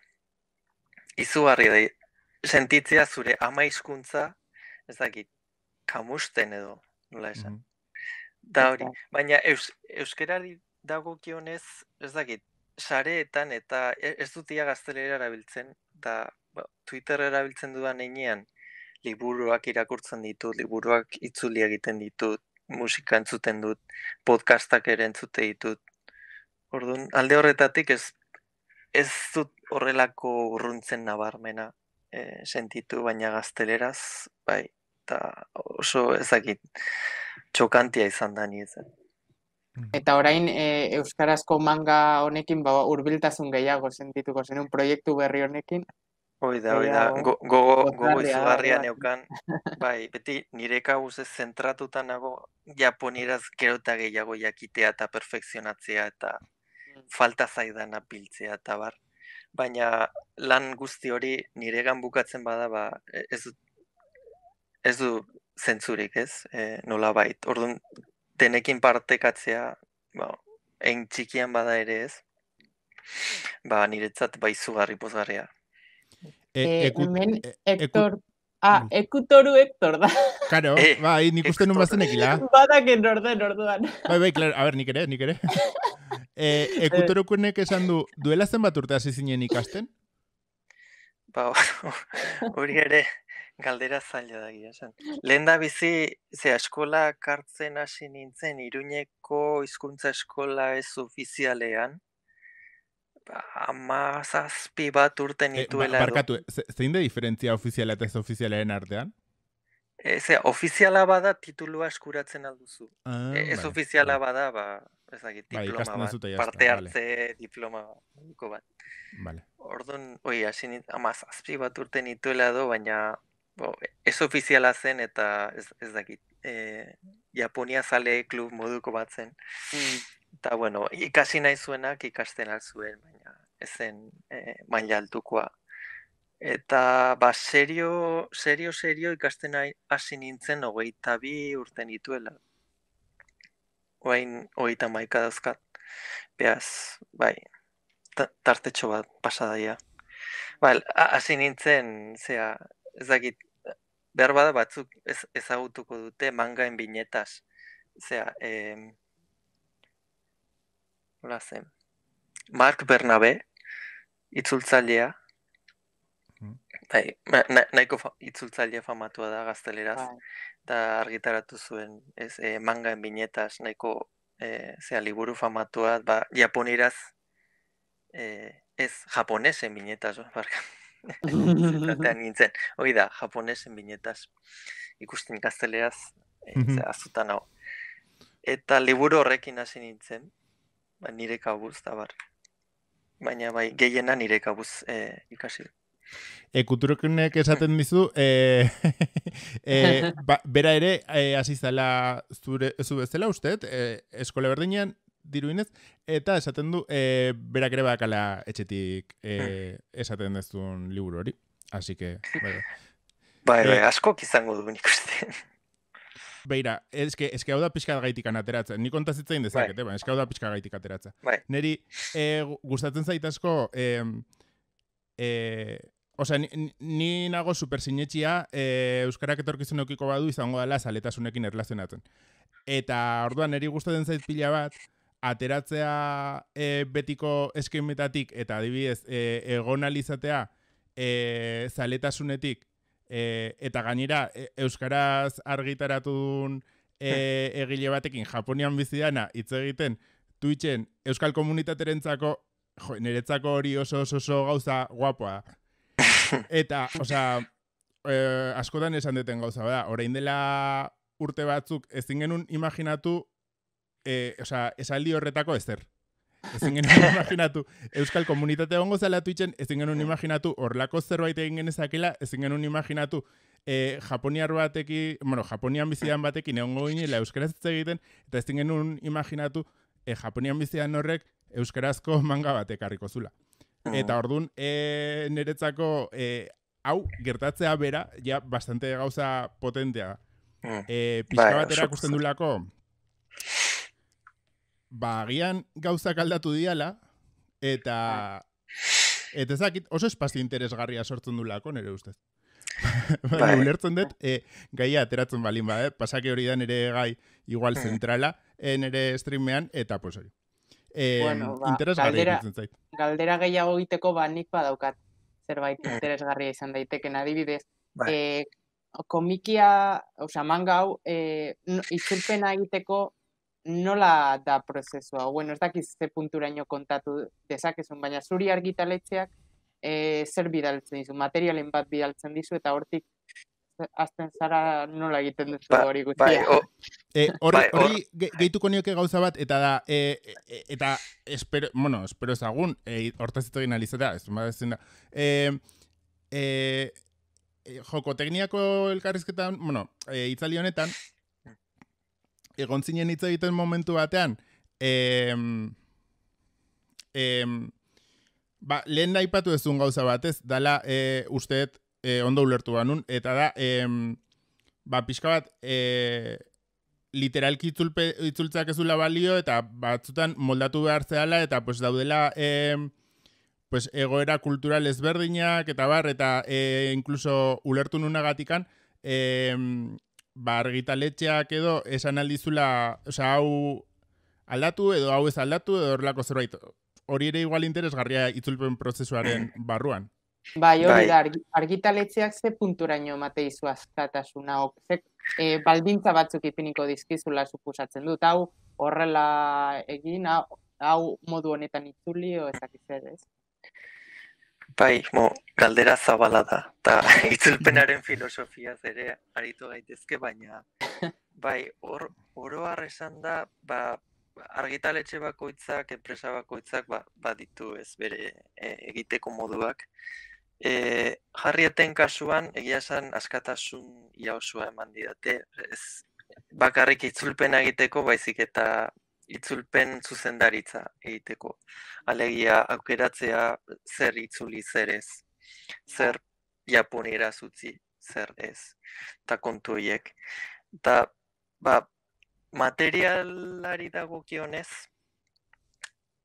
Speaker 2: Izugarri da, sentitzea zure ama hizkuntza ezagit, kamusten edo, nola esan. Mm-hmm. Da hori, baina eus, euskerari dago ezagit, sareetan eta e, ez dutia gaztelera erabiltzen, eta ba, Twitter erabiltzen dudan einean, liburuak irakurtzen ditut, liburuak itzuli egiten ditut, musika entzuten dut, podcastak ere entzute ditut. Orduan, alde horretatik ez, ez dut horrelako urruntzen nabarmena e, sentitu, baina gazteleraz, bai, eta oso ezakit txokantia izan da ni
Speaker 3: Eta orain eh, euskarazko manga honekin ba hurbiltasun gehiago sentituko zen proiektu berri honekin. Oi da, oi da. Gogo gogo izugarria
Speaker 2: neukan. bai, beti nire kabuz ez zentratuta nago japoniraz gero eta gehiago jakitea eta perfekzionatzea eta mm. falta zaidan apiltzea eta bar. Baina lan guzti hori niregan bukatzen bada ba e, ez ez du zentzurik, ez? Eh, nolabait. Orduan denekin partekatzea, ba, egin txikian bada ere ez, ba, niretzat bai zugarri pozgarria.
Speaker 1: E, eh, eku, e, men, Hector, eku, ah, mm. ekutoru Hector da. Karo, e, eh, ba, nik uste nun ekila. orduan. Bai, bai, klar, a ber, nik ere, nik ere. e, eh, kunek esan du, duela zen bat urte hasi zinen ikasten?
Speaker 2: Ba, hori ere, Galdera zaila da gira esan. Lehen da bizi, ze eskola kartzen hasi nintzen, iruñeko hizkuntza eskola ez ofizialean, ba, ama zazpi bat urten eh, ba, ituela. E, barkatu,
Speaker 1: zein da diferentzia ofiziala eta ez ofizialaren artean?
Speaker 2: E, ofiziala bada titulua eskuratzen alduzu. Ah, eh, ez ofiziala bada, ba, ezagit, bai, diploma bat, parte hartze diploma bat. Vale. Orduan, oi, ama zazpi bat urten ituela do, baina ez ofiziala zen eta ez, ez dakit, e, eh, Japonia zale klub moduko bat zen. Mm. Eta, bueno, ikasi nahi zuenak ikasten alzuen, baina ezen e, eh, maila altukoa. Eta, ba, serio, serio, serio ikasten hasi nintzen, hogeita bi urte nituela. Oain, hogeita maika dauzkat. Beaz, bai, tartetxo bat pasadaia. Ba, hasi nintzen, zea, ez dakit, behar bada batzuk ez, ezagutuko dute mangaen binetas. Zea, eh, hola zen, Mark Bernabe, itzultzailea, mm. Dai, nahiko fa, itzultzailea famatua da gazteleraz, eta bai. argitaratu zuen ez, eh, mangaen binetas, nahiko eh, zea, liburu famatua, ba, japoniraz, eh, ez japonesen binetas, barkan. Zaten nintzen, hoi da, japonesen binetaz, ikusten kasteleaz e, eh, azutan hau. Eta liburu horrekin hasi nintzen, ba, nire kabuz, da bar. Baina bai,
Speaker 1: gehiena nire kabuz e, ikasi. E, esaten dizu, e, bera ere, e, azizala zure, zu bezala uste, e, eskole berdinean, diruinez, eta esaten du, e, berak ere bakala etxetik e, esaten duzun liburu hori. Así que, bai, bai, eh, asko kizango
Speaker 2: du nik uste.
Speaker 1: Beira, eske, eske hau da pixka gaitik anateratza. Ni kontazitzen dezakete, bai. eske hau da pixka gaitik ateratza. Bai. Neri, e, gustatzen zait asko, e, e, ni, ni nago super sinetxia e, Euskarak etorkizun badu izango dela zaletasunekin erlazionatzen. Eta orduan, neri gustatzen zait pila bat, ateratzea e, betiko eskimetatik eta adibidez e, egonalizatea e, zaletasunetik e, eta gainera e, euskaraz argitaratu egile batekin Japonian bizidana hitz egiten Twitchen euskal komunitaterentzako jo, niretzako hori oso oso, oso gauza guapoa eta osea e, askotan esan deten gauza da orain dela urte batzuk ezin genuen imaginatu eh, esaldi horretako ezer. Ezin genuen imaginatu, Euskal Komunitate ongo zela Twitchen, ezin genuen imaginatu, horlako zerbait egin genezakela, ezin genuen imaginatu, e, Japoniar bateki, bueno, Japonian bizian batekin egongo la euskaraz ez egiten, eta ezin genuen imaginatu, e, Japonian bizian horrek euskarazko manga batek harriko zula. Ah. Eta ordun e, niretzako, e, hau, gertatzea bera, ja, bastante gauza potentea. E, pixka bai, bat bagian ba, gauzak aldatu diala, eta... Ah. Eta ezakit, oso espazio interesgarria sortzen du lako, nire ustez. Bai. ulertzen dut, e, gaia ateratzen balin ba, eh? pasake hori da nire gai igual hmm. zentrala, e, nire streamean, eta pues hori. Eh, ba, interesgarria galdera,
Speaker 3: Galdera gehiago egiteko ba, nik badaukat zerbait hmm. interesgarria izan daiteken adibidez. Bai. E, komikia, oza, manga hau, e, egiteko nola da prozesua. Bueno, ez dakiz ze punturaino kontatu dezakezun, baina zuri argitaletxeak e, zer bidaltzen dizu, materialen bat bidaltzen dizu, eta hortik azten zara nola egiten duzu hori guztia. Ba, bai, oh. E, hori bai, eh,
Speaker 1: hori bai, nioke gauza bat, eta da, e, eta espero, bueno, espero ezagun, e, hortaz ez dugin ez e, jokotekniako elkarrizketan, bueno, itzali honetan, egon zinen hitz egiten momentu batean, em, em, ba, lehen nahi patu ezun gauza batez, dala e, usteet e, ondo ulertu banun, eta da, em, ba, pixka bat, e, literalki itzultzak ezula balio, eta batzutan moldatu behar zehala, eta pues, daudela... Em, Pues, egoera kultural ezberdinak eta bar, eta e, inkluso ulertu nuna e, ba, argitaletxeak edo esan aldizula, hau aldatu edo hau ez aldatu edo horrelako zerbait. Hori ere igual interesgarria itzulpen prozesuaren barruan. Bai, hori bai.
Speaker 3: da, argitaletxeak ze punturaino mate izu azkatasuna, ok, e, batzuk ipiniko dizkizula supusatzen dut, hau horrela egin, hau modu honetan itzuli, o ezakizet, ez?
Speaker 2: Bai, mo, galdera zabala da. Ta itzulpenaren filosofia ere aritu gaitezke, baina bai, or, oro har esan da, ba argitaletxe bakoitzak, enpresa bakoitzak ba, baditu ez bere e, egiteko moduak. E, jarrieten kasuan, egia esan askatasun ia osoa eman didate, ez bakarrik itzulpena egiteko, baizik eta itzulpen zuzendaritza egiteko. Alegia aukeratzea zer itzuli zer ez, zer japonera zutzi zer ez, eta kontuiek. Eta, ba, materialari dagokionez,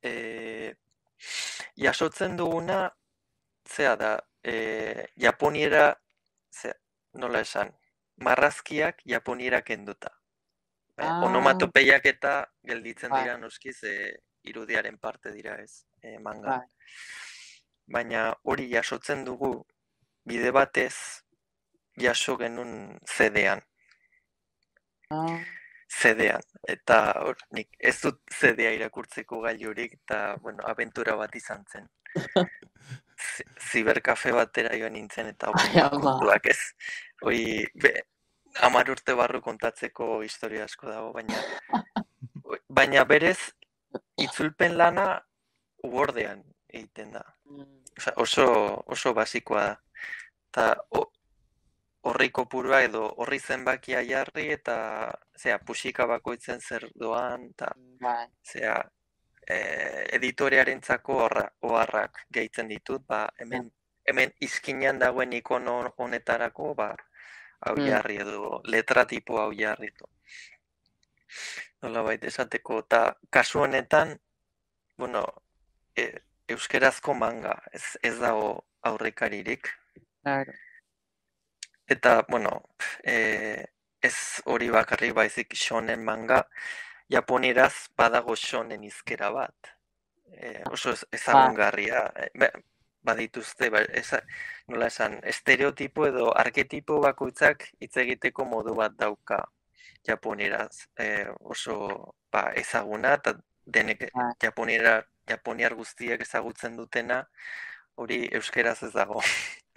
Speaker 2: e, jasotzen duguna, zea da, e, japoniera, zea, nola esan, marrazkiak japoniera kenduta. Bai, ah. Onomatopeiak eta gelditzen bai. dira noskiz irudiaren parte dira ez e, manga. Bai. Baina hori jasotzen dugu bide batez jaso genun zedean. Ah. Zedean. Eta hor, nik ez dut zedea irakurtzeko gailurik eta bueno, aventura bat izan zen. ziberkafe batera joan nintzen eta hori ez. Hoi, amar urte barru kontatzeko historia asko dago, baina baina berez itzulpen lana uordean egiten da. Mm. Osa, oso, oso basikoa da. Ta horriko purua edo horri zenbakia jarri eta zea, pusika bakoitzen zer doan eta bai. zea, e, editorearen oharrak gehitzen ditut, ba, hemen Hemen izkinean dagoen ikono honetarako, ba, hau mm. jarri edo, letra tipo hau jarri edo. Nola baita esateko, eta kasu honetan, bueno, e, euskerazko manga, ez, ez dago aurrekaririk. Eta, bueno, e, ez hori bakarri baizik shonen manga, japoneraz badago shonen izkera bat. E, oso ez, ah. ezagungarria, e, badituzte, ba, esa, nola esan, estereotipo edo arketipo bakoitzak hitz egiteko modu bat dauka japoneraz e, eh, oso ba, ezaguna, eta denek ah. japonera, japoniar guztiak ezagutzen dutena, hori euskeraz ez dago.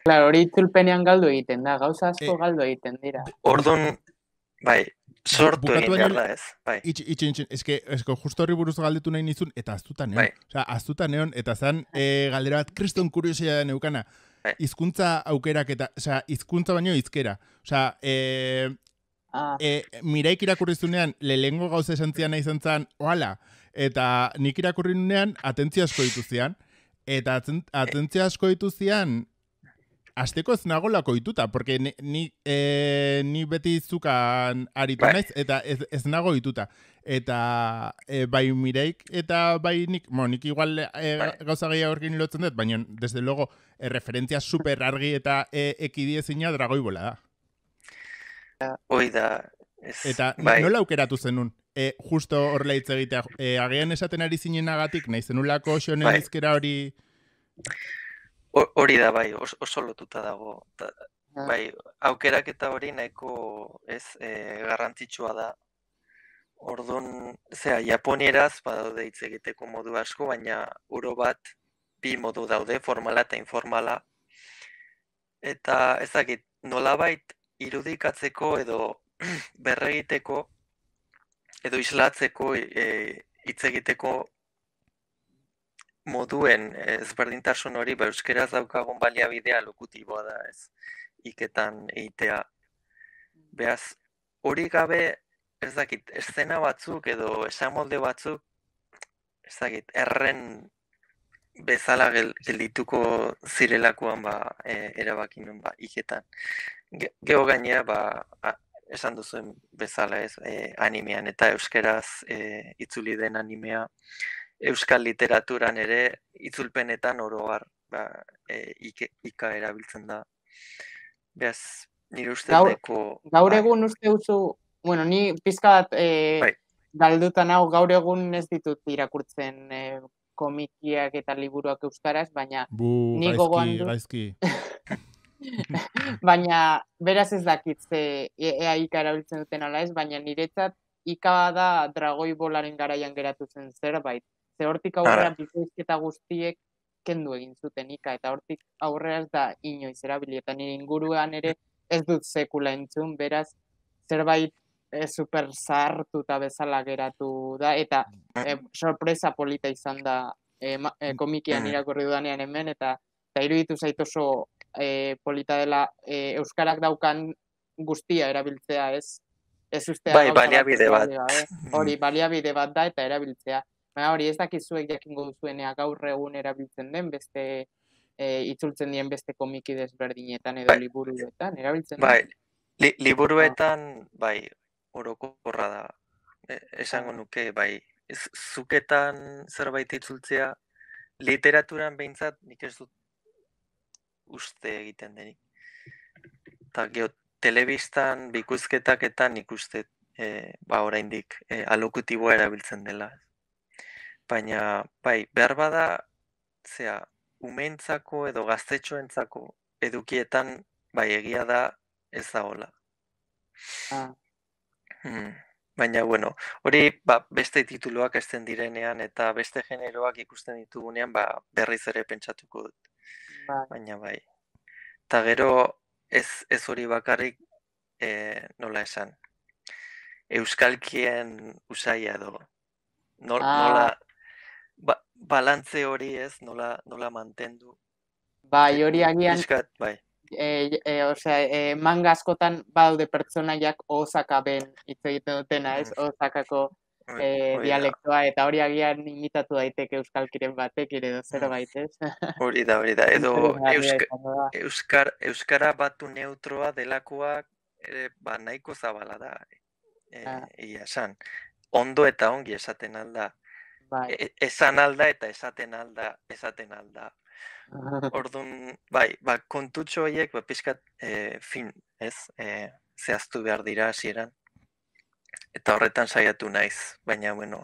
Speaker 3: Claro, hori itzulpenean galdu egiten da, gauza asko galdu egiten dira.
Speaker 2: Ordon, bai, Sortu egin jarra ez. Bai.
Speaker 1: Itxin, itxin, itxin. Ez ez horri buruz galdetu nahi nizun, eta aztuta neon. Bai. aztuta neon, eta zan bai. eh, galdera bat kriston kuriosia da neukana. Bai. Izkuntza aukerak eta, oza, izkuntza baino izkera. Osa, e, eh, ah. e, eh, miraik lehengo gauza esan zian nahi zan zan, oala, eta nik irakurri atentzia asko dituzian. Eta atentzia asko dituzian, asteko ez nagolako ituta, porque ni, e, ni beti zukan aritu bai. naiz, eta ez, ez nago ituta. Eta e, bai mireik, eta bai nik, mo, nik igual e, gauza gehiago erkin lotzen dut, baina, desde logo, e, referentzia super argi eta e, zina dragoi bola
Speaker 2: da. Hoi da. Ez, eta bai. nola
Speaker 1: aukeratu zenun? justo horrela hitz egitea, e, agian esaten ari zinen agatik, nahi zenulako xonen bai. hori
Speaker 2: hori da bai, oso lotuta dago. Ah. bai, aukerak eta hori nahiko ez eh, garrantzitsua da. Orduan, zera, japonieraz badaude hitz egiteko modu asko, baina uro bat bi modu daude, formala eta informala. Eta ez dakit, nolabait irudikatzeko edo berregiteko edo islatzeko eh, hitz egiteko moduen eh, ezberdintasun hori ba, euskeraz daukagun baliabidea lokutiboa da ez iketan eitea. Beaz, hori gabe ez dakit, eszena batzuk edo esamolde batzuk ez dakit, erren bezala gel, geldituko zirelakoan ba, e, erabakinen ba, iketan. Ge, Geo gainea, ba, esan duzuen bezala ez, e, animean eta euskeraz e, itzuli den animea euskal literaturan ere itzulpenetan oro har ba e, ika erabiltzen da. Beraz, nire uste gaur, deko, gaur bai.
Speaker 3: egun uste duzu, bueno, ni pizka bat e, bai. gaur egun ez ditut irakurtzen e, komikiak eta liburuak euskaraz, baina
Speaker 1: Bu, ni gogoan
Speaker 3: baina beraz ez dakit ze ea ika erabiltzen duten ala ez, baina niretzat ika da dragoi bolaren garaian geratu zerbait ze hortik aurrera guztiek kendu egin zutenika, eta hortik aurrera ez da inoiz erabili, eta nire inguruan ere ez dut sekula entzun, beraz, zerbait e, super zartu eta bezala geratu da, eta mm. eh, sorpresa polita izan da eh, komikian mm. irakurri dudanean hemen, eta, eta iruditu zaitu oso polita dela Euskarak daukan guztia erabiltzea, ez? Ez bai, baliabide bat. Hori, mm. baliabide bat da eta erabiltzea. Baina hori ez dakizuek jakingo duzuenea gaur egun erabiltzen den beste eh, itzultzen dien beste komiki desberdinetan edo bai. liburuetan erabiltzen bai.
Speaker 2: liburuetan ah. bai orokorra da e, esango ah. nuke bai ez, zuketan zerbait itzultzea literaturan behintzat nik ez dut uste egiten denik Ta geot telebistan bikuzketaketan ikuste eh, ba oraindik e, alokutiboa erabiltzen dela baina bai, behar bada, zea, umentzako edo gaztetxoentzako edukietan, bai, egia da ez da hola. Ah. Hmm. Baina, bueno, hori ba, beste tituluak esten direnean eta beste generoak ikusten ditugunean, ba, berriz ere pentsatuko dut. Ba. Baina, bai. Ta gero, ez, ez hori bakarrik e, nola esan. Euskalkien usai edo. Nor, ah. Nola, balantze hori ez nola, nola mantendu. Bai, eh, hori agian, bai.
Speaker 3: e, e, e, manga askotan baude pertsonaiak osaka ben hitz egiten dutena, ez? Mm. Osakako mm, eh, dialektoa, eta hori agian imitatu daiteke euskalkiren batek, ere dozero bait, mm. ez?
Speaker 2: Hori da, hori da, edo euskar, euskara batu neutroa delakoak e, ba, nahiko zabala da, eh, ah. egia e, Ondo eta ongi esaten alda bai. esan alda eta esaten alda, esaten alda. Orduan, bai, ba, kontutxo horiek, ba, pixkat, e, eh, fin, ez, e, zehaztu behar dira hasieran Eta horretan saiatu naiz, baina, bueno,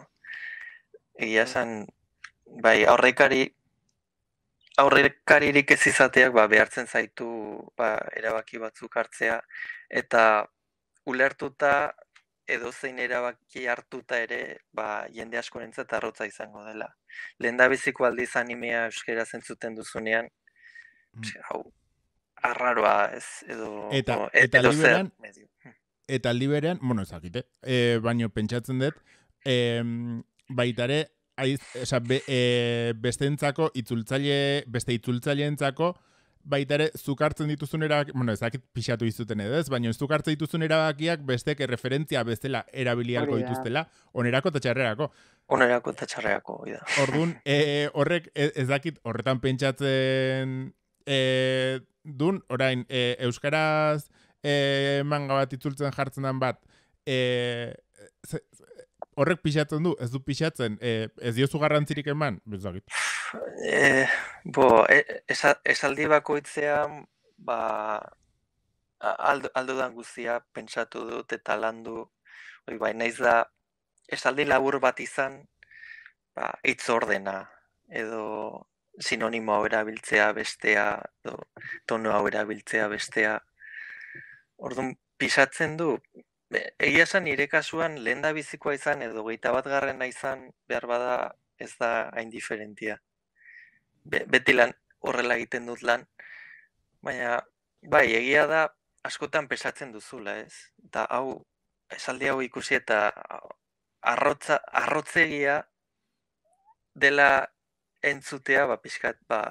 Speaker 2: egia mm. esan, bai, aurrekari, aurrekaririk ez izateak, ba, behartzen zaitu, ba, erabaki batzuk hartzea, eta ulertuta, edo zein erabaki hartuta ere, ba, jende askorentzat arrotza izango dela. Lehen da biziko aldiz animea euskera zentzuten duzunean, mm. hau, arraroa ez, edo, eta, eta edo liberan, zer, hmm.
Speaker 1: Eta aldi bueno, ezakite, eh, eh, baino pentsatzen dut, e, baitare, aiz, esa, be, eh, beste entzako, itzultzaile, beste itzultzaile entzako, baita ere zukartzen dituzun erabak, bueno, ez dakit pixatu izuten edo ez, baina zukartzen dituzun erabakiak bestek erreferentzia bestela erabiliarko dituztela, onerako eta txarrerako.
Speaker 2: Onerako eta txarrerako, oida.
Speaker 1: Orduan, e, horrek ez, dakit horretan pentsatzen e, dun, orain, Euskaraz e, manga bat itzultzen jartzen dan bat, e, horrek pixatzen du, ez du pixatzen, e, ez diozu garrantzirik eman, bizakit eh, bo,
Speaker 2: e, esaldi bakoitzean, ba, aldo, aldo dan guztia pentsatu dut eta landu, oi, bai, naiz da, esaldi labur bat izan, ba, itz ordena, edo sinonimo hau erabiltzea bestea, edo tono hau erabiltzea bestea, orduan, pisatzen du, egia esan nire kasuan lehen bizikoa izan edo geita bat garrena izan behar bada ez da hain diferentia beti lan horrela egiten dut lan, baina bai, egia da askotan pesatzen duzula, ez? Eta hau, esaldi hau ikusi eta arrotza, arrotzegia dela entzutea, ba, pixkat, ba,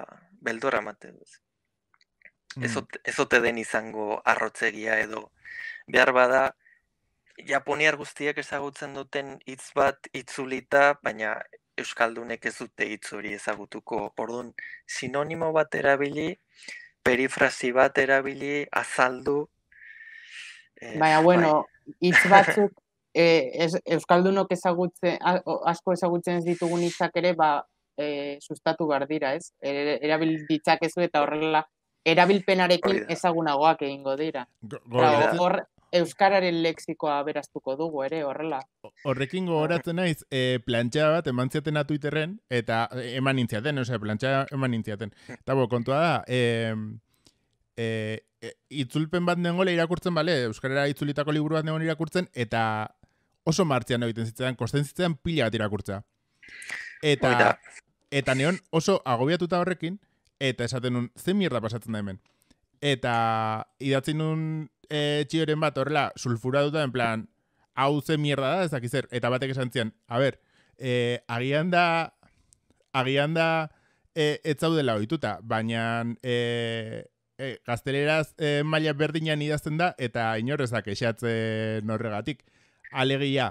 Speaker 2: beldora mate duz. Ezote mm. den izango arrotzegia edo behar bada, Japoniar guztiak ezagutzen duten hitz bat itzulita, baina euskaldunek ez dute hitz hori ezagutuko. Orduan, sinonimo bat erabili, perifrazi bat erabili, azaldu. Eh, Baina, bueno,
Speaker 3: bai. hitz batzuk eh, euskaldunok ezagutzen, asko ezagutzen ez ditugun hitzak ere, ba, eh, sustatu behar dira, ez? erabil ditzakezu eta horrela erabilpenarekin ezagunagoak egingo dira.
Speaker 1: Go, go,
Speaker 3: euskararen lexikoa beraztuko dugu ere horrela.
Speaker 1: Horrekin ah. gogoratzen naiz, e, plantxea bat eman ziaten Twitterren, eta eh, eman nintziaten, ose, plantxea eman nintziaten. Hmm. Eta bo, kontua da, eh, itzulpen bat nengole irakurtzen, bale, euskarera itzulitako liburu bat nengole irakurtzen, eta oso martzian egiten zitzen, kosten pila bat irakurtza. Eta, eta neon oso agobiatuta horrekin, eta esaten nun, ze mierda pasatzen da hemen eta idatzi nun e, bat horrela, duta, en plan, hau ze mierda da, ezak eta batek esan zian, a ber, e, agian da, agian da, e, eh, etzaudela oituta, baina e, e, gazteleraz e, maila berdinan idazten da, eta inorrezak esatzen horregatik. Alegia,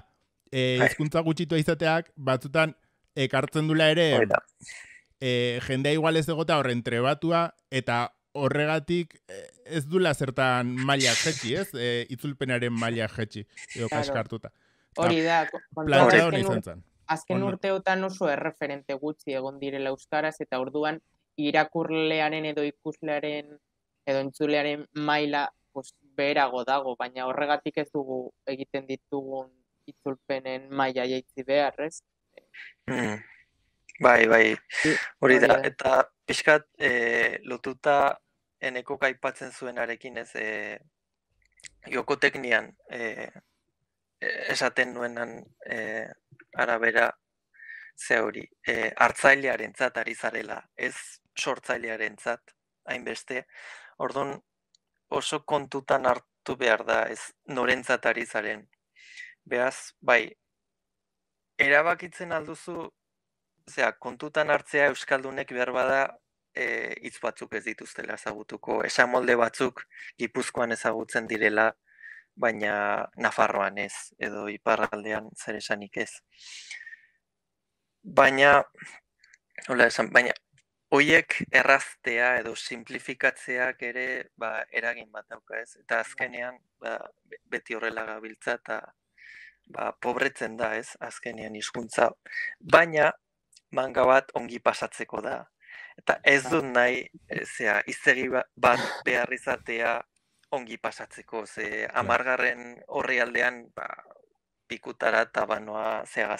Speaker 1: e, izkuntza gutxitu izateak, batzutan, ekartzen dula ere, e, jendea igual ez egota horren trebatua, eta horregatik eh, ez dula zertan maila jetxi, ez? Eh, itzulpenaren maila jetxi, edo kaskartuta. Hori da, plantxea hori
Speaker 3: Azken urteotan oso erreferente gutxi egon direla Euskaraz, eta orduan irakurlearen edo ikuslearen edo entzulearen maila pues, beherago dago, baina horregatik ez dugu egiten ditugun itzulpenen maila jaitzi behar, ez?
Speaker 2: Mm. Bai, bai. Hori da bai, bai. eta pixkat e, lotuta eneko kaipatzen zuen arekin ez e, joko teknian eh, esaten nuenan e, arabera ze hori e, hartzailearen zat ari zarela ez sortzailearen zat hainbeste orduan oso kontutan hartu behar da ez noren zat ari zaren behaz bai erabakitzen alduzu kontutan hartzea euskaldunek behar bada e, hitz batzuk ez dituztela ezagutuko, esan molde batzuk Gipuzkoan ezagutzen direla, baina Nafarroan ez edo iparraldean zer esanik ez. Baina hola esan, baina hoiek erraztea edo simplifikatzeak ere ba, eragin bat dauka ez. Eta azkenean ba, beti horrela gabiltza eta ba, pobretzen da ez azkenean hizkuntza. Baina manga bat ongi pasatzeko da. Eta ez dut nahi, e, zera, izegi ba-, bat behar izatea ongi pasatzeko. Ze, amargarren horri aldean, ba, pikutara eta banoa zea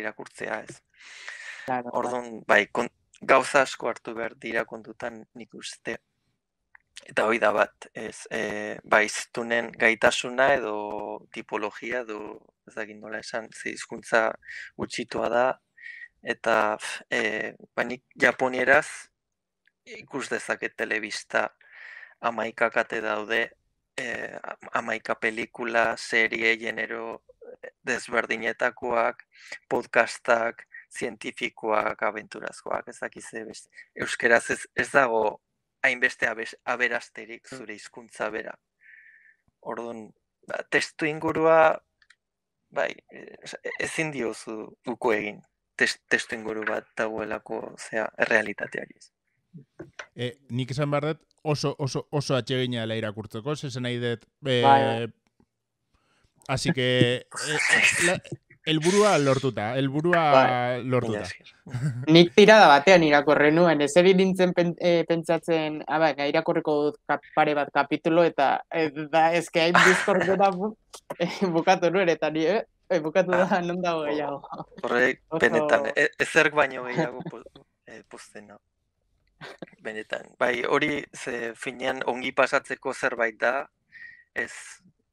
Speaker 2: irakurtzea ez. Orduan, bai, gauza asko hartu behar dira kontutan nik uste. Eta hoi da bat, ez, e, bai, gaitasuna edo tipologia edo ez da nola esan, ze izkuntza gutxitua da, eta e, eh, baina japonieraz ikus dezaket telebista amaika kate daude e, eh, amaika pelikula serie genero desberdinetakoak podcastak zientifikoak, aventurazkoak, ez beste. Euskeraz ez, ez dago hainbeste aberasterik mm. zure hizkuntza bera. Orduan, ba, testu ingurua, bai, eh, ezin diozu uko egin test, inguru bat dauelako zea errealitatea iz.
Speaker 1: E, eh, nik esan behar dut oso, oso, oso atxegina dela irakurtzeko, zezen nahi dut... E, Así que eh, helburua lortuta, Elburua bai. lortuta.
Speaker 3: Nik tirada batean irakorre nuen, ez egin nintzen pen, pentsatzen, aba, ah, irakorreko pare bat kapitulo, eta ez da, ez hain bukatu nuen, eta ni, Bai, bukatu da, ah, non dago gehiago.
Speaker 4: Horrek,
Speaker 2: benetan, e, ezerk baino gehiago puzten, eh, no? Benetan, bai, hori ze finean ongi pasatzeko zerbait da, ez,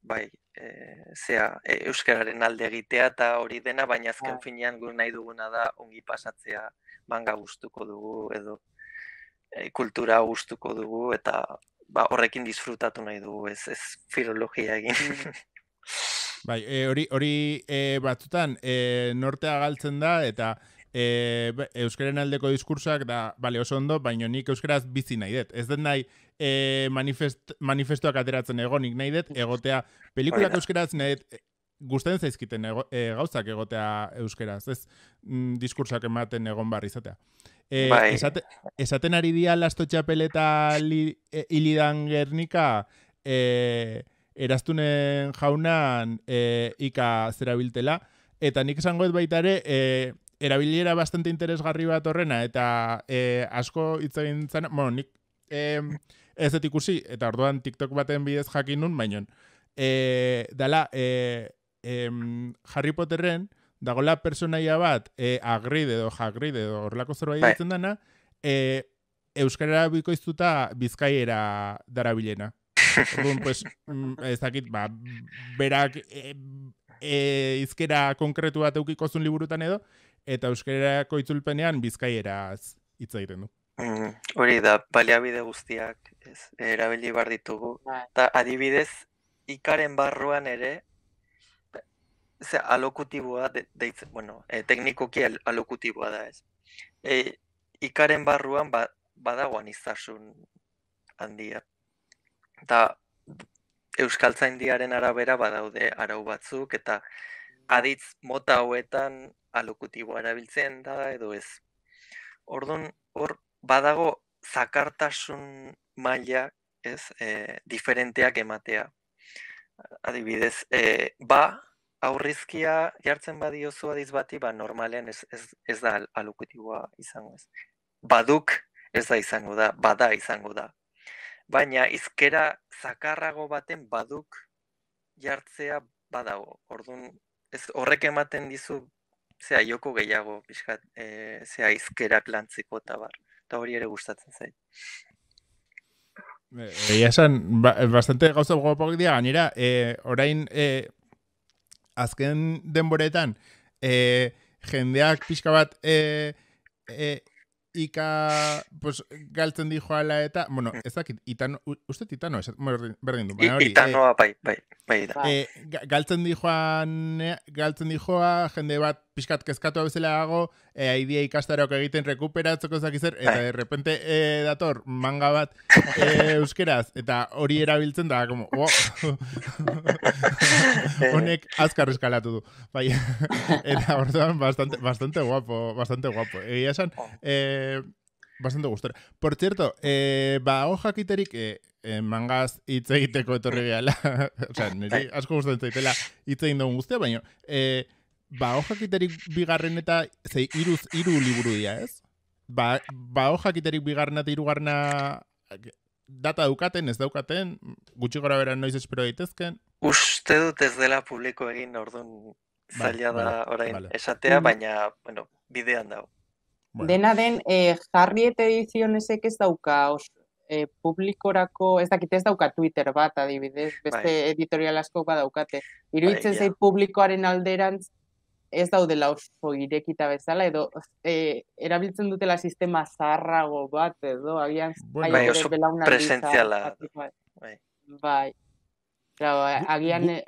Speaker 2: bai, e, zea, e, euskararen alde egitea eta hori dena, baina azken bai. finean gure nahi duguna da ongi pasatzea manga gustuko dugu edo e, kultura gustuko dugu eta ba, horrekin disfrutatu nahi dugu, ez, ez filologia egin.
Speaker 4: Mm.
Speaker 1: Bai, e, hori, hori e, batzutan e, nortea galtzen da eta e, euskaren aldeko diskursak da, bale, oso ondo, baino nik euskaraz bizi nahi dut. Ez den nahi e, manifest, manifestuak ateratzen egonik nahi dut, egotea pelikulak euskaraz nahi dut guztien zaizkiten ego, gauzak egotea euskeraz ez mm, diskursak ematen egon bar izatea. E, bai. esaten ari dia lasto txapeleta li, e, ilidan gernika eraztunen jaunan e, ika zerabiltela. Eta nik esango ez baita ere, e, erabilera bastante interesgarri bat horrena, eta e, asko itzain zan, bueno, nik e, ez dut ikusi, eta orduan TikTok baten bidez jakin nun, baino, e, dala, e, Harry Potterren, dagola personaia bat, e, agri dedo, jagri dedo, horrelako zerbait ditzen bai. dana, e, euskarera bikoiztuta bizkaiera darabilena. Orduan, pues, mm, ez dakit, ba, berak e, e, konkretu bat eukiko liburutan edo, eta euskerako itzulpenean bizkaiera itzaiten du. Mm, hori
Speaker 2: da, baliabide guztiak ez, erabili bar ditugu. Eta adibidez, ikaren barruan ere, ze alokutiboa, de, bueno, e, teknikoki alokutiboa da ez. E, ikaren barruan ba, badagoan izasun handia eta Euskal diaren arabera badaude arau batzuk, eta aditz mota hoetan alokutiboa erabiltzen da, edo ez. Ordon, hor, badago zakartasun maila, ez, e, diferenteak ematea. Adibidez, e, ba, aurrizkia jartzen badiozu aditz bati, ba, normalen ez, ez, ez da alokutiboa izango ez. Baduk ez da izango da, bada izango da, baina izkera zakarrago baten baduk jartzea badago. Orduan, ez horrek ematen dizu zea joko gehiago, bizkat, e, eh, zea izkerak lantziko eta bar. Eta hori ere gustatzen zait.
Speaker 1: Eh, egia esan, ba, eh, bastante gauza guapak dira, gainera, orain, e, azken denboretan, e, jendeak pixka bat e, Ika, pues, galtzen dijo la eta, bueno, mm. ez dakit, itano, uste titano, ez, berdin du, baina hori. Itanoa,
Speaker 2: eh, bai, bai,
Speaker 1: bai, Eh, galtzen dijoa, galtzen dijoa, jende bat pixkat kezkatu abezela dago, e, eh, idia ikastarok egiten rekuperatzeko zakizer, eta eh. de repente e, dator manga bat e, euskeraz, eta hori erabiltzen da, como, wow. Honek azkar eskalatu du. Bai, eta orduan, bastante, bastante guapo, bastante guapo. Egia esan, e, bastante gustora. Por cierto, e, ba, jakiterik, e, e, mangaz hitz egiteko etorri gehala, o sea, niri bai. asko gustatzen zaitela hitz egin dugun guztia, baina, ba hojakiterik bigarren eta zei iruz hiru liburu dira, ez? Ba, ba hojakiterik bigarren eta hirugarrena data daukaten, ez daukaten, gutxi gora bera noiz espero daitezken.
Speaker 2: Uste dut ez dela publiko egin orduan bai, zaila da vale, orain esatea, mm. baina, bueno, bidean dago.
Speaker 3: Bueno. Dena den, eh, jarri eta ez dauka, os, eh, publikorako, ez dakit ez dauka Twitter bat, adibidez, beste bai. editorial asko bat daukate. Iruitzen bai, zei publikoaren alderantz, ez daude lausko irekita bezala, edo e, erabiltzen dutela sistema zaharrago bat, edo, agian... Bueno, bai, oso presentziala. Bai, bai. agian e-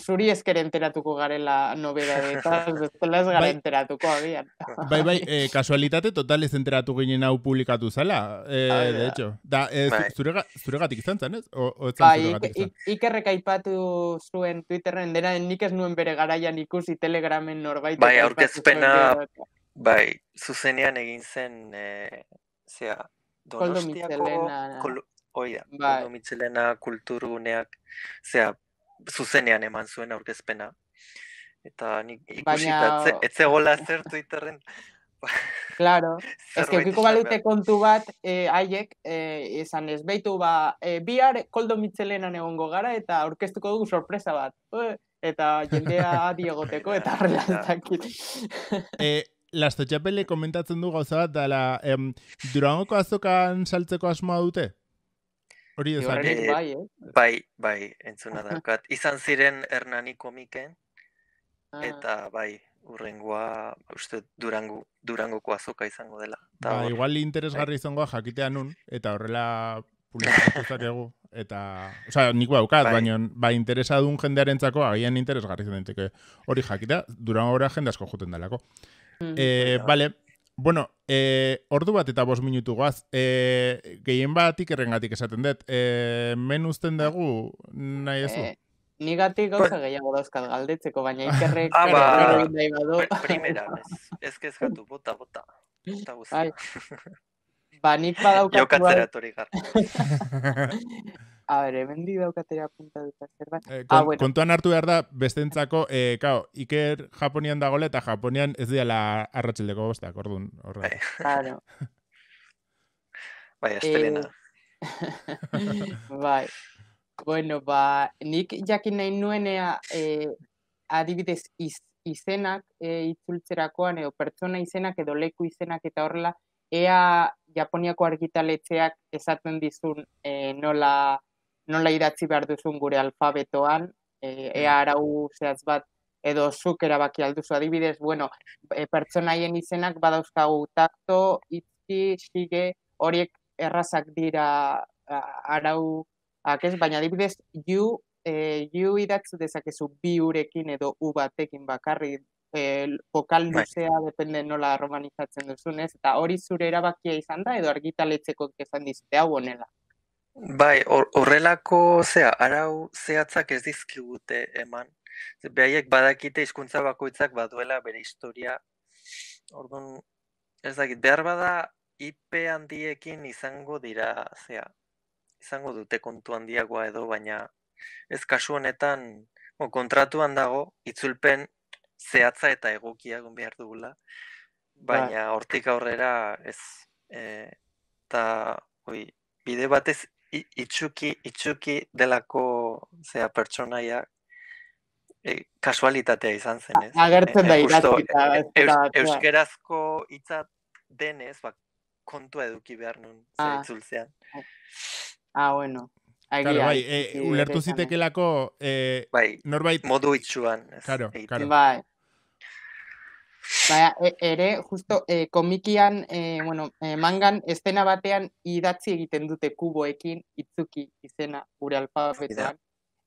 Speaker 3: zuri esker enteratuko garela nobeda eta zela gara bai. enteratuko abian. Bai, bai,
Speaker 1: eh, kasualitate total ez enteratu ginen hau publikatu zela, eh, ah, de hecho. Da, eh, bai. zure, gatik izan zen, ez? O, o ba, ik,
Speaker 3: ikerrek aipatu zuen Twitterren, dena nik ez nuen bere garaian ikusi telegramen norbait. Bai, aurkezpena,
Speaker 2: bai, zuzenean egin zen, eh, zera, donostiako... Bai. Koldo Mitzelena. oida, zuzenean eman zuen aurkezpena. Eta nik ikusita, Baina... etze, etze gola zer Twitterren.
Speaker 3: Claro, es que balute kontu bat eh, haiek eh, izan esan ez ba eh, bihar koldo mitzelenan egongo gara eta aurkeztuko dugu sorpresa bat eta jendea diegoteko eta horrela zakit
Speaker 1: eh, Lasto txapele komentatzen du gauza bat dala em, durangoko azokan saltzeko asmoa dute? Hori bai, eh? bai,
Speaker 2: Bai, bai, entzuna daukat. Izan ziren Hernani komiken, ah. eta bai, urrengoa, uste, durango, durangoko azoka izango dela. Ta ba,
Speaker 1: igual interesgarri bai. izangoa jakitea nun, eta horrela publikatuzak egu. Eta, o sea, nik baukat, bai. baina bai interesadun jendearen zako, agian interesgarri zen hori jakita, durango gora jende asko juten dalako. Mm eh, vale, Bueno, e, ordu bat eta bos minutu guaz. E, eh, gehien bat ikerren gatik esaten dut. E, men uzten dugu nahi ez du? Eh,
Speaker 3: Ni gauza ba- gehiago dauzkat galdetzeko, baina ikerrek ah, ba. nahi badu. Primera,
Speaker 2: ez es, bota, bota. Bota pa bai.
Speaker 3: Ba, nik badaukatu... Jokatzeratorik gara. A ver, eh, daukatera punta dut, eh, zer bat. Eh, ah, bueno.
Speaker 1: Kontuan hartu behar da, bestentzako, eh, kao, Iker Japonian dagole eta Japonian ez la arratxeldeko bostak, orduan, horre. Eh.
Speaker 3: Claro. bai, estelena. bai. Bueno, ba, nik jakin nahi nuenea eh, adibidez izenak eh, itzultzerakoan edo pertsona izenak edo leku izenak eta horrela ea Japoniako argitaletzeak esaten dizun eh, nola nola idatzi behar duzun gure alfabetoan, e, ea mm. arau zehaz bat edo zuk erabaki alduzu adibidez, bueno, e, pertsonaien izenak badauzkagu takto, itzi, xige, horiek errazak dira a, arau, akes, baina adibidez, ju e, idatzu dezakezu bi urekin edo u batekin bakarri, e, vokal bai. luzea depende nola romanizatzen duzunez, eta hori zure erabakia izan da edo argitaletzeko izan dizte hau honela.
Speaker 2: Bai, horrelako, or zea, arau zehatzak ez dizkigute eman. Behaiek badakite hizkuntza bakoitzak baduela bere historia. Orduan, ez dakit, behar bada IP handiekin izango dira, zea, izango dute kontu handiagoa edo, baina ez kasu honetan, kontratuan dago, itzulpen zehatza eta egokia behar dugula, bai. baina hortik aurrera ez, eh, eta, bide batez itxuki, itxuki delako zea pertsonaia e, eh, kasualitatea izan zen, ez? Agertzen da, euskerazko itzat denez, ba, kontua eduki behar nun, ah.
Speaker 3: Ah, bueno. bai, e, ulertu zitekelako
Speaker 2: e, eh, bai, norbait... Modu itxuan. Ez, Bai,
Speaker 3: Baya, e, ere, justo, e, komikian, e, bueno, e, mangan, estena batean idatzi egiten dute kuboekin, itzuki izena gure alfabetan.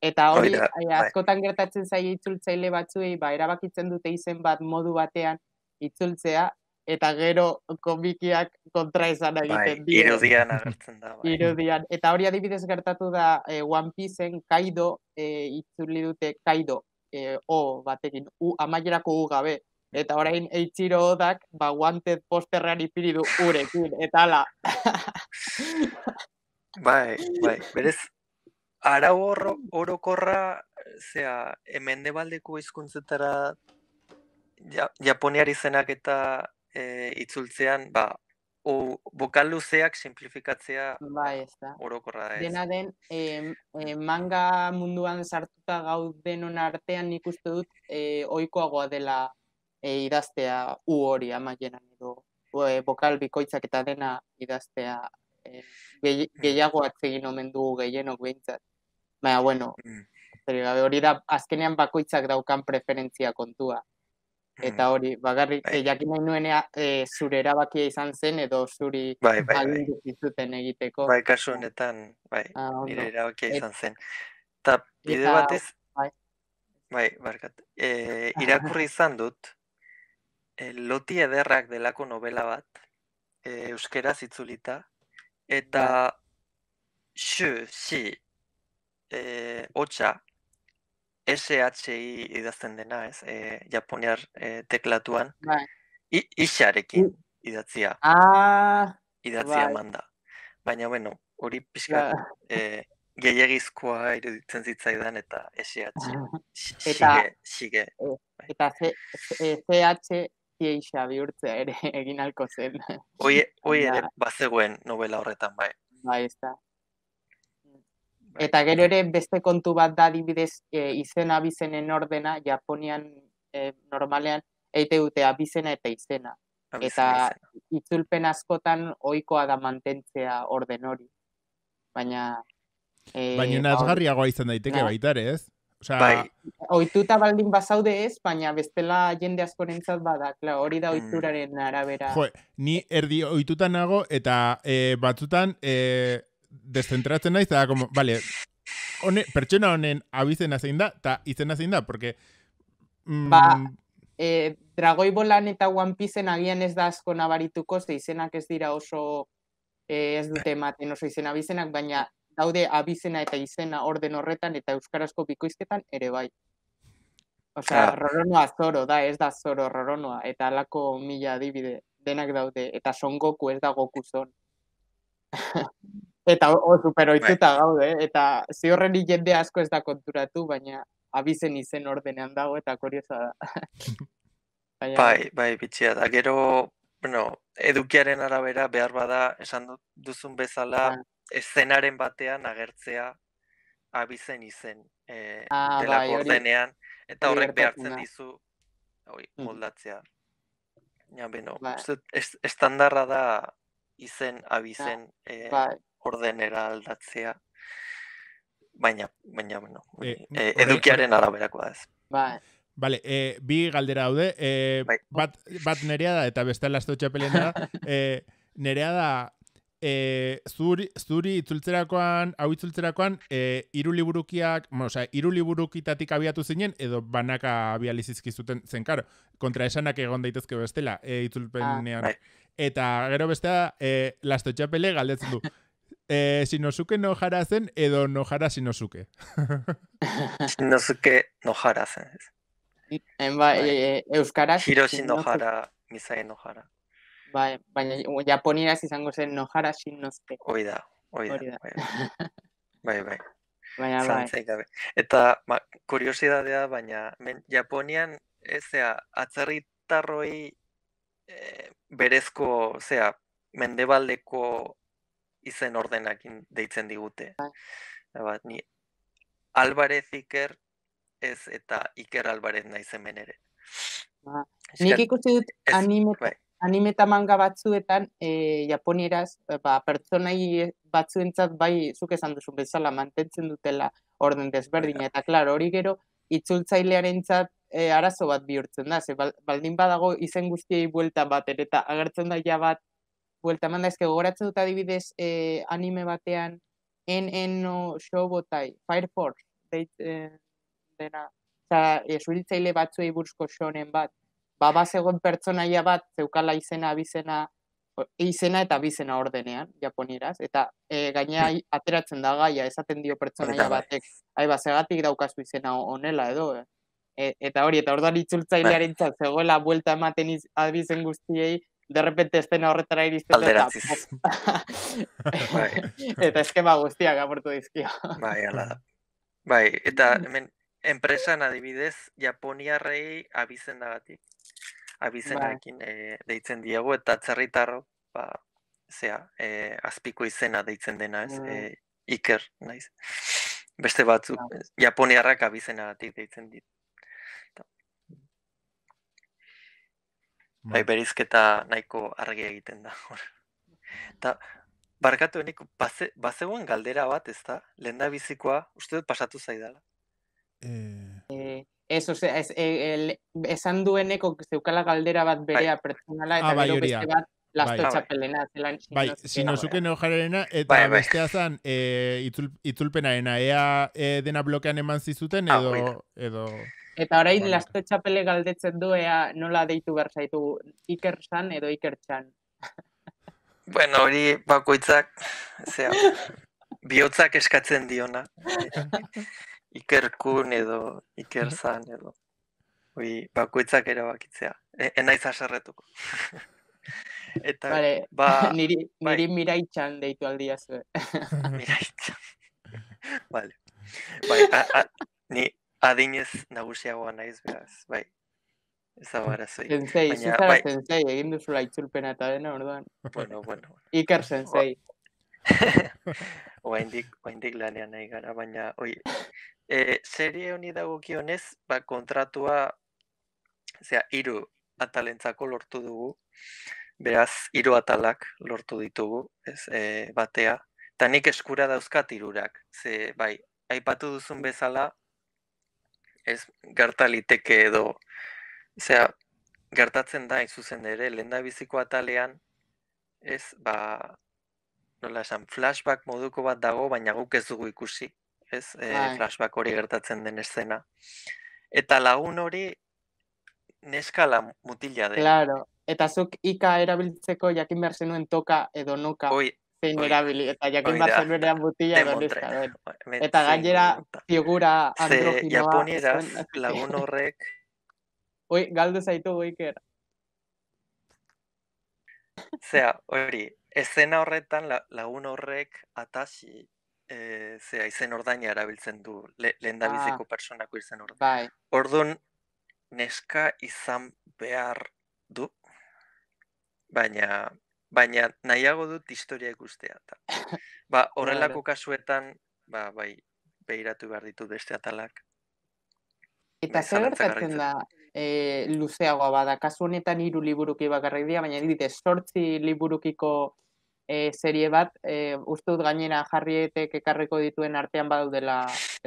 Speaker 3: Eta hori, e, askotan gertatzen zaia itzultzaile batzuei, ba, erabakitzen dute izen bat modu batean itzultzea, eta gero komikiak kontra esan bai, egiten. Bai,
Speaker 4: irudian agertzen da.
Speaker 3: Bai. Irudian. Eta hori adibidez gertatu da e, One piece kaido, e, itzuli dute kaido, o batekin, u, amaierako u gabe, eta orain eitziro odak, ba, wanted posterrean ipiri du urekin, eta ala.
Speaker 2: bai, bai, berez, arau orokorra, zea, hemen hizkuntzetara izkuntzetara ja, japoniar izenak eta eh, itzultzean, ba, o, bokal luzeak simplifikatzea
Speaker 3: ba, ez da.
Speaker 2: orokorra da ez. Dena
Speaker 3: den, manga munduan sartuta denon artean nik uste dut e, eh, oikoagoa dela e, idaztea u hori amaienan edo e, bokal bikoitzak eta dena idaztea e, gehiago hmm. atzegin omen dugu gehienok behintzat. Baina, bueno, hmm. gabe, hori da, azkenean bakoitzak daukan preferentzia kontua. Eta hmm. hori, bagarri, bai. e, jakin nahi eh, zure erabakia izan zen edo zuri bai, bai, bai. izuten egiteko. Bai, kasu honetan, bai, ah, nire erabakia izan zen. Ta, eta bide
Speaker 2: batez, bai, bai barkat, eh, irakurri izan dut, loti ederrak delako novela bat, e, eh, euskera zitzulita, eta bai. xu, xi, e, eh, otxa, SHI idazten dena, ez, e, japoniar e, teklatuan, bai. I, isarekin idatzia,
Speaker 3: ah, idatzia bai. manda.
Speaker 2: Baina, bueno, hori pixka yeah. e, gehiagizkoa iruditzen zitzaidan eta SH, sige,
Speaker 3: Eta, eta, eta, eta, Ezki eixa bihurtzea ere egin alko zen. Oie,
Speaker 2: oie, novela horretan,
Speaker 3: bai. Bai, bai, Eta gero ere, beste kontu bat da, dibidez, e, izena abizenen ordena, Japonian e, normalean, eite dute abizena eta izena. eta itzulpen askotan ohikoa da mantentzea orden hori. Baina... E, Baina nazgarriagoa
Speaker 1: izan daiteke baitare, ez? O bai.
Speaker 3: Oituta baldin basaude ez, baina bestela jende askorentzat bada, claro, hori da mm. oituraren arabera. Jo,
Speaker 1: ni erdi oituta nago eta e, batzutan e, eh, desentratzen naiz eta como, vale, one, pertsona honen abizen zein da, eta izen hazein da, porque... Mm, ba,
Speaker 3: e, dragoi bolan eta one piecen agian ez da asko nabarituko, ze izenak ez dira oso... Eh, ez dute maten oso izena abizenak, baina daude abizena eta izena orden horretan eta euskarazko bikoizketan ere bai. Osea, ah. roronoa zoro da, ez da zoro roronoa, eta alako mila adibide denak daude, eta son goku ez da goku zon. eta o, o superoituta bai. gaude, eta horren jende asko ez da konturatu, baina abizen izen ordenean dago, eta korioza da. Bai,
Speaker 2: bai, bitxia da, gero, bueno, edukiaren arabera behar bada, esan duzun bezala, ah eszenaren batean agertzea abizen izen e, ah, bai, ordenean, eta horrek behartzen dizu hori, mm. moldatzea. Ja, beno, ba. estandarra da izen abizen eh, ba. ordenera aldatzea, baina, baina, e, edukiaren araberakoa
Speaker 3: da ez. Ba.
Speaker 1: Vale, eh, bi galdera daude. Eh, bai. bat, bat nerea da eta beste lasto Eh, nerea da e, zuri, zuri itzultzerakoan, hau itzultzerakoan, e, liburukiak, bueno, oza, iruliburukitatik abiatu zinen, edo banaka abializizki zuten zen, karo, kontra esanak egon daitezke bestela, e, eh, itzultzenean. Ah, Eta gero bestea da, e, lasto txapele galdetzen du. E, sinosuke no jarazen, edo nojara sinosuke.
Speaker 2: sinosuke no jarazen.
Speaker 3: Ba, e, e, Euskaraz. Hiroshi no jara, misai no Bai, baina japoniraz izango zen nojara sin nozke. Hoi da, hoi da. Bai.
Speaker 2: bai, bai. Baina, bai. Gabe. Eta, ma, ba, kuriosidadea, baina, men, Japonian, ezea, eh, atzerritarroi eh, berezko, zea, mendebaldeko izen ordenak deitzen digute. Ah. Bat, ni Albarez Iker ez eta Iker Albarez naiz hemen ere.
Speaker 3: Nik ikusi dut animetan, anime eta manga batzuetan e, japonieraz eh, ba, pertsonai batzuentzat bai zuk esan duzu bezala mantentzen dutela orden desberdin eta klar hori gero itzultzailearen zat, eh, arazo bat bihurtzen da ze, baldin badago izen guztiei buelta bat eta agertzen da ja bat buelta manda ezke gogoratzen dut adibidez e, anime batean en en no show botai fire force eta e, zuritzaile batzuei buruzko sonen bat ba, ba pertsonaia bat zeukala izena, izena eta abizena ordenean, japoneraz eta e, eh, gaina hmm. ateratzen da gaia, esaten dio pertsonaia bai. batek, ai ba, daukazu izena onela edo, eh. e, eta hori, eta orduan itzultzailearen bai. zegoela buelta ematen iz, abizen guztiei, derrepente estena horretara iriztetan. Alderatziz. Eta,
Speaker 2: bai.
Speaker 3: eta guztiak aportu dizkio. Bai, ala.
Speaker 2: Bai, eta mm. hemen, enpresan adibidez, japoniarrei abizendagatik dagatik abizenarekin bai. eh, deitzen diegu, eta atzerritarro, ba, zea, e, azpiko izena deitzen dena, ez, mm. eh, iker, naiz. Beste batzuk, ba. japoniarrak abizena deitzen dit. Bai, bai, berizketa nahiko argi egiten da. Eta, barkatu benik, bazegoen galdera bat, ez da? Lenda bizikoa, uste dut pasatu zaidala.
Speaker 3: Eh, Ez, ose, eh, el, esan dueneko zeukala galdera bat bai. berea bai. pertsonala eta ah, bai, beste bat lastotxapelena. Bai,
Speaker 1: sinosuke bai, neojarerena, eta bai, bai. Eh, itzulpenaena, ea eh, dena blokean eman zizuten, ah, edo... edo... Eta orain
Speaker 3: lasto txapele galdetzen du, ea nola deitu zaitu, iker zan edo iker txan.
Speaker 2: Bueno, hori bakoitzak, zea, bihotzak eskatzen diona. ikerkun edo ikerzan edo hui bakoitzak erabakitzea. E, enaiz haserretuko. Eta vale, ba, niri,
Speaker 3: bai. miraitxan deitu aldia zu. miraitxan.
Speaker 2: Vale. Bai, ni adinez nagusiagoa naiz beraz, bai. Ez ara Sensei, bai.
Speaker 3: sensei, egin duzula itzulpena ta dena, orduan. Bueno, bueno. Iker sensei. Ba.
Speaker 2: oaindik, oaindik lanean nahi gara, baina, oi, e, serie honi dago kionez, ba, kontratua, zera, iru atalentzako lortu dugu, beraz, hiru atalak lortu ditugu, ez, e, batea, eta nik eskura dauzkat irurak, ze, bai, aipatu duzun bezala, ez, gartaliteke edo, zera, gertatzen da, izuzen ere, lenda biziko atalean, ez, ba, nola esan, flashback moduko bat dago, baina guk ez dugu ikusi, ez? E, flashback hori gertatzen den eszena. Eta lagun hori neskala mutila de. Claro.
Speaker 3: Eta zuk ika erabiltzeko jakin behar zenuen toka edo noka oi, zein oi, erabili, eta jakin behar zenuen mutila edo bai. Eta gainera figura androginoa. Ze lagun horrek... Oi, galdu zaitu goiker.
Speaker 2: Zea, hori, Ezena horretan lagun horrek atasi e, eh, izen ordaina erabiltzen du le, ah. lehen da biziko personako izen ordaina. Bai. Orduan, neska izan behar du, baina, baina nahiago dut historia ikustea. Ta. Ba, horrelako kasuetan, ba, bai, behiratu behar ditu beste atalak.
Speaker 3: Eta zer gertatzen da e, luzeagoa bada, kasu honetan hiru liburuki bakarrik dira, baina dite sortzi liburukiko e, serie bat, e, dut gainera jarrietek ekarriko dituen artean badaudela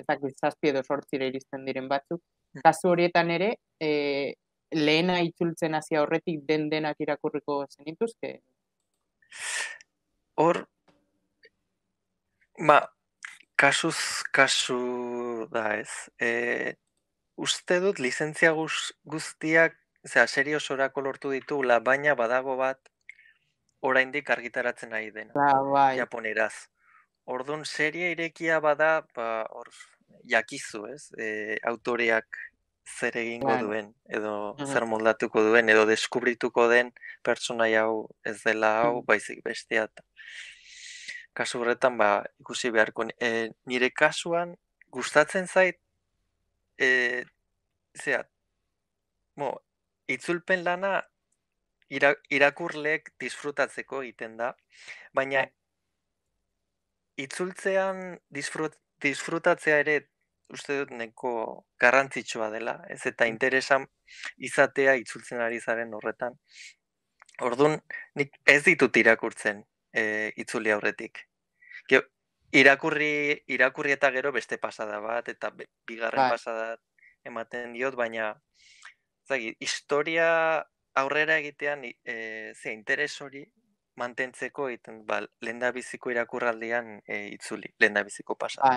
Speaker 3: ezak bizazpi edo sortzire iristen diren batzuk. Hmm. Kasu horietan ere, e, lehena itzultzen hasi horretik den denak irakurriko zenituzke?
Speaker 2: Hor, ba, kasuz kasu da ez. E, uste dut lizentzia guztiak, zera, serio sorako lortu ditu, baina badago bat, oraindik argitaratzen ari dena. Ba, bai. Japoneraz. Ordun serie irekia bada, ba hor jakizu, ez? E, autoreak zer egingo duen edo uh zer moldatuko duen edo deskubrituko den pertsonaia hau ez dela hau, baizik bestea. Kasu horretan ba ikusi beharko e, nire kasuan gustatzen zait eh mo, itzulpen lana irakurlek disfrutatzeko egiten da, baina bai. itzultzean disfrut, disfrutatzea ere uste dut neko garrantzitsua dela, ez eta mm. interesan izatea itzultzen ari zaren horretan. Ordun nik ez ditut irakurtzen e, itzuli aurretik. irakurri, irakurri eta gero beste pasada bat, eta bigarren ba. pasada ematen diot, baina zagi, historia aurrera egitean e, ze interes hori mantentzeko egiten ba lenda biziko irakurraldean e, itzuli lenda biziko pasa.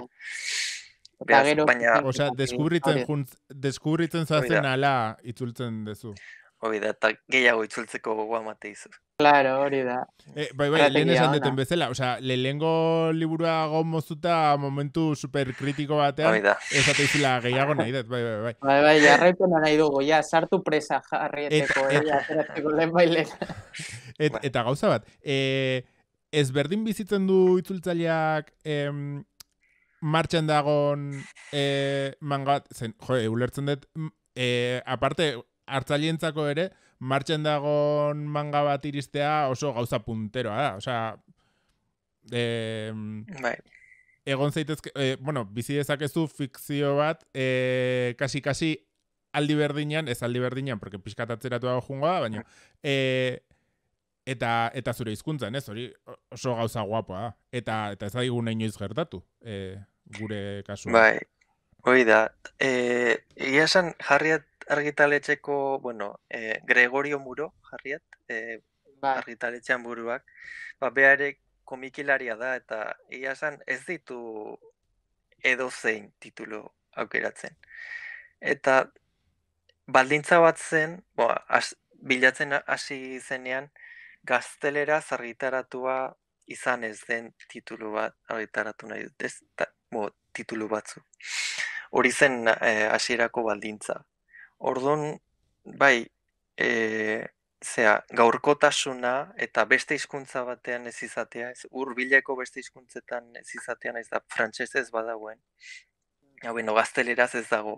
Speaker 2: Bai. baina, osea, deskubritzen,
Speaker 1: zazen ala itzultzen dezu
Speaker 2: hori da, eta gehiago itzultzeko gogoa mate izu.
Speaker 1: Claro, hori da. Eh, bai, bai, lehen esan duten bezala, o sea, lehenengo liburua gomozuta momentu superkritiko batean, ez ateizila gehiago nahi dut, bai, bai, bai. Bai, bai,
Speaker 3: nahi dugu, ja, sartu presa jarrieteko, et, eh,
Speaker 1: lehen bai eta gauza bat, eh, ez berdin bizitzen du itzultzaileak em, martxan dagon eh, mangat, zen, jo, eh, ulertzen dut, eh, aparte, hartzailentzako ere martxen dagoen manga bat iristea oso gauza punteroa da, osea e, bai. egon zaitezke e, bueno, bizi dezakezu fikzio bat e, kasi kasi aldi berdinean, ez aldi berdinean porque pizkat atzeratuago jungo da, baina e, eta eta zure hizkuntzan, ez? Hori oso gauza guapoa da. Eta eta ez daigun inoiz gertatu. E, gure kasu. Bai.
Speaker 2: Hoi da. Eh, esan jarriat argitaletxeko, bueno, e, Gregorio Muro, jarriat, e, ba. buruak, ba, komikilaria da, eta ia ez ditu edo zein titulu aukeratzen. Eta baldintza bat zen, bo, as, bilatzen hasi zenean, gaztelera zargitaratua izan ez den titulu bat argitaratu nahi dut, ez, ta, bo, titulu batzu. Hori zen eh, hasierako baldintza. Orduan, bai, e, zea, gaurkotasuna eta beste hizkuntza batean ez izatea, ez urbileko beste hizkuntzetan ez izatean naiz da frantsesez badagoen. Ja, bueno, gazteleraz ez dago.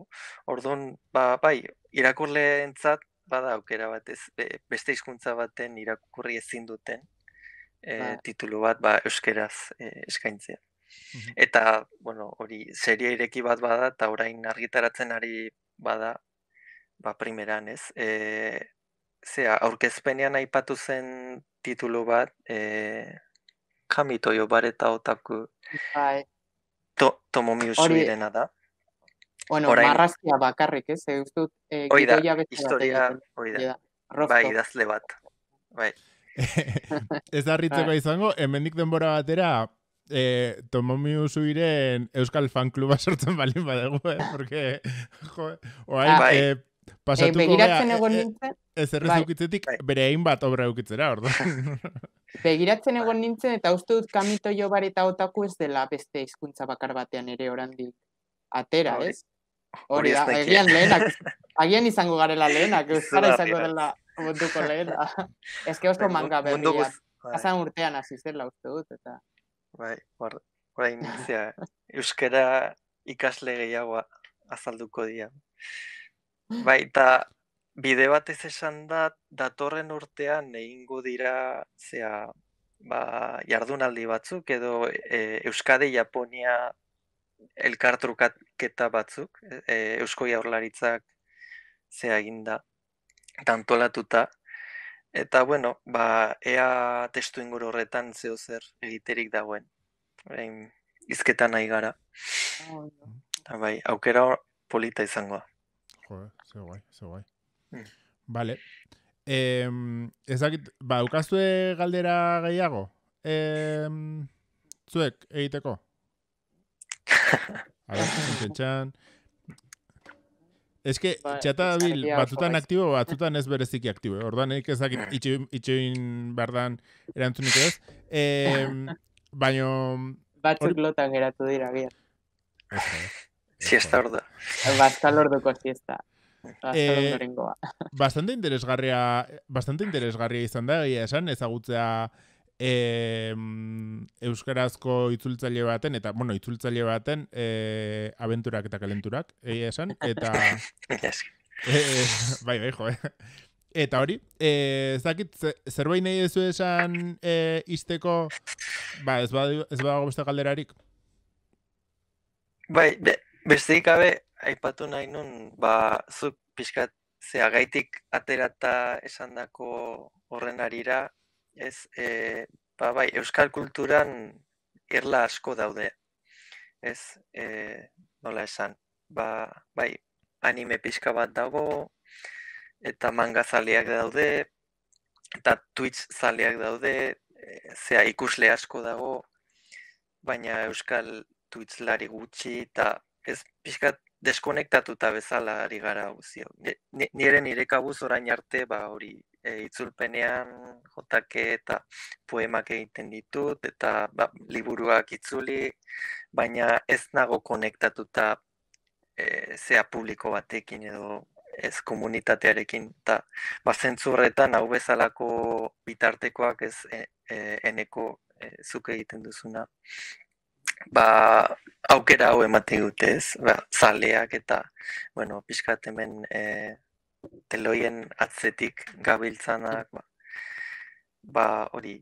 Speaker 2: Orduan, ba, bai, irakurleentzat bada aukera bat ez beste hizkuntza baten irakurri ezin duten e, ba. titulu bat ba euskeraz e, eskaintzea. Eta bueno, hori serie ireki bat bada eta orain argitaratzen ari bada ba, primeran, ez? E, eh, zea, aurkezpenean aipatu zen titulu bat, e, eh, Kami Toyo Bareta Otaku, bai. to, Tomo Miyushu irena da. Bueno, Orain,
Speaker 3: marrazia bakarrik, ez? Eh? Eustu, eh, oida, historia, oida. Bai, idazle
Speaker 2: bat. Bai.
Speaker 1: ez da ritzeko bai. izango, hemendik denbora batera, e, eh, Tomomi Usuiren Euskal Fan Kluba sortzen balin badegu, eh? Porque, jo, oain, bai. eh, Pasatuko eh, e, begiratzen e, ez bai. errez bai. bere hain bat obra eukitzera, ordu.
Speaker 3: begiratzen bai. egon nintzen, eta uste dut kamito jo bareta otaku ez dela beste hizkuntza bakar batean ere orandik atera, ez?
Speaker 4: Hori da, egian lehenak,
Speaker 3: agian izango garela lehenak, ez izango dela munduko lehena. Ez que oso manga berriak, bai. urtean azizela uste dut, eta...
Speaker 2: Bai, orain, inizia, euskera ikasle gehiagoa azalduko dian. Bai, eta bide bat ez esan da, datorren urtean egingo dira, zea, ba, jardunaldi batzuk, edo e, Euskadi, Japonia elkartrukaketa batzuk, e, Eusko jaurlaritzak zea eginda, tantolatuta, Eta, bueno, ba, ea testu inguru horretan zeo zer egiterik dagoen. Hain, izketan nahi gara. Oh, bai, aukera
Speaker 1: polita izangoa Joder, ze guai, ze guai. Mm. Vale. Eh, ezakit, ba, ukaztue galdera gehiago? Eh, zuek, egiteko? A ver, txan. Ez que, ba, txata dabil, batzutan aktibo, batzutan ez bereziki aktibo. Eh? Orduan, eik ezakit, itxoin bardan erantzunik ez. Eh, baino... Batzuk
Speaker 3: lotan geratu dira, gian.
Speaker 2: Ez, Siesta
Speaker 3: ordu. Basta lordu siesta. Eh,
Speaker 1: bastante interesgarria, bastante interesgarria izan da egia esan ezagutzea e, euskarazko itzultzaile baten eta bueno, itzultzaile baten eh abenturak eta kalenturak, egia esan eta eh, eh, bai, bai, jo, Eta hori, eh zakit zerbait nahi duzu esan eh ba, ez ez badago beste galderarik. Bai,
Speaker 2: Beste gabe, aipatu nahi nun, ba, zuk pixkat zeagaitik aterata esandako horren arira, ez, e, ba, bai, euskal kulturan erla asko daude. Ez, e, nola esan, ba, bai, anime pixka bat dago, eta manga zaliak daude, eta Twitch zaleak daude, e, zea ikusle asko dago, baina euskal Twitch lari gutxi, eta ez pixka deskonektatuta bezala ari gara guzio. Nire nire kabuz orain arte, ba hori, e, itzulpenean jotake eta poemak egiten ditut, eta ba, liburuak itzuli, baina ez nago konektatuta e, zea publiko batekin edo ez komunitatearekin, eta ba, zentzurretan hau bezalako bitartekoak ez e, e, eneko e, zuke egiten duzuna ba, aukera hau ematen dute ez, ba, zaleak eta, bueno, pixkat hemen e, eh, teloien atzetik gabiltzanak, ba, ba hori,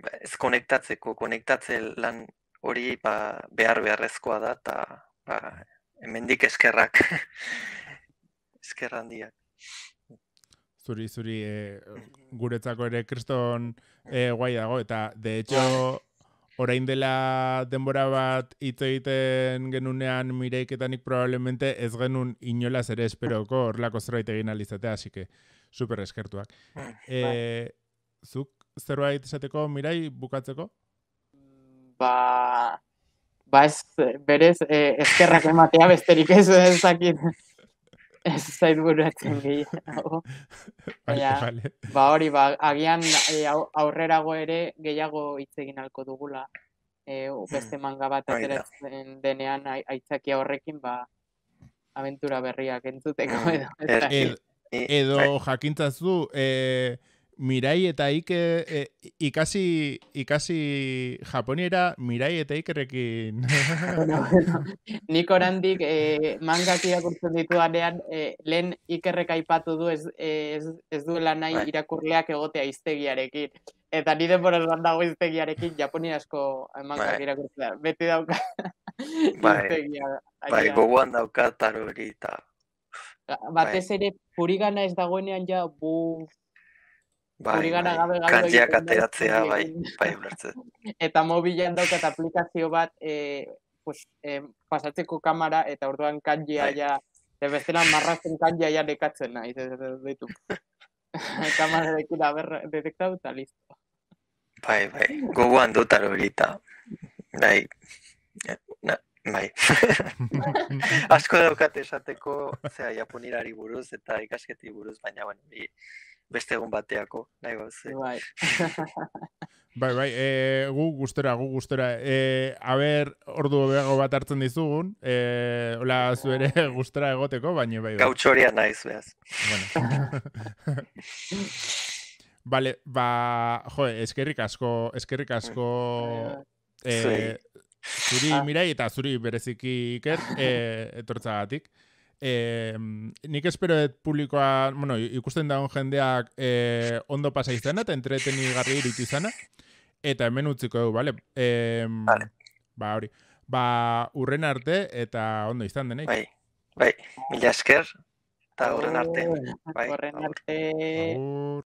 Speaker 2: ba, ez konektatzeko, konektatze lan hori ba, behar beharrezkoa da, eta ba, hemendik eskerrak, eskerran diak.
Speaker 1: Zuri, zuri, e, guretzako ere kriston e, guai dago, eta de hecho, ah orain dela denbora bat hitz egiten genunean mireiketanik probablemente ez genun inolaz ere esperoko orlako zerbait egin alizatea, así que super eskertuak. Bai. Eh, zuk zerbait esateko mirai bukatzeko?
Speaker 3: Ba, ba ez, berez, eh, eskerrak ematea besterik ez ezakit ez zaiduratzen gehi. Baina, ba hori, ba, agian e, aurrerago ere gehiago hitz egin alko dugula. E, beste manga bat ateratzen denean aitzakia horrekin, ba, aventura berriak entzuteko hmm. edo. Edo, edo eh,
Speaker 1: jakintzazu, eh, Mirai eta Ike eh, ikasi ikasi Japoniera Mirai eta Ikerekin. bueno, bueno.
Speaker 3: Nik orandik eh, mangak irakurtzen ditu anean, e, lehen Ikerrek aipatu du ez, e, ez, ez duela nahi bai. irakurleak egotea iztegiarekin. Eta nire denbora bat dago iztegiarekin asko e, mangak bai. Beti dauka bai. iztegia. Bai,
Speaker 2: dauka tarurita.
Speaker 3: Batez bai. ere, furigana purigana ez dagoenean ja, buf,
Speaker 2: Bai, gana bai. gabe gabe, ateratzea, bai, bai, ulertzen.
Speaker 3: Eta mobilean daukat aplikazio bat, e, pues, e, pasatzeko kamera, eta orduan kanjia bai. ja, eta bezala marrazen kanjia ja nekatzen nahi, ez ez ez ditu. kamara berra, listo.
Speaker 2: Bai, bai, goguan dut alorita.
Speaker 4: Bai, eh, Na, bai. Asko
Speaker 2: daukat esateko, zera, japonirari buruz eta ikasketi buruz, baina, bueno, bai, beste egun bateako,
Speaker 4: nahi gozu. Bai.
Speaker 1: bai. bai, bai, e, gu gustera, gu gustera. E, a ordu behago bat hartzen dizugun, e, hola, zu ere bai. gustera egoteko, baina bai. bai. Gautxoria nahi zuaz. Bueno. Bale, ba, jo, eskerrik asko, eskerrik asko, e, zuri ah. mirai eta zuri bereziki iker, e, etortzagatik e, nik espero publikoa, bueno, ikusten dagoen jendeak e, ondo pasa izana eta entreteni garri eta hemen utziko du, vale? E, vale? Ba, hori. Ba, urren arte eta ondo izan denek. Bai, bai,
Speaker 4: mila esker
Speaker 2: eta urren arte. Oh,
Speaker 4: bai, urren arte.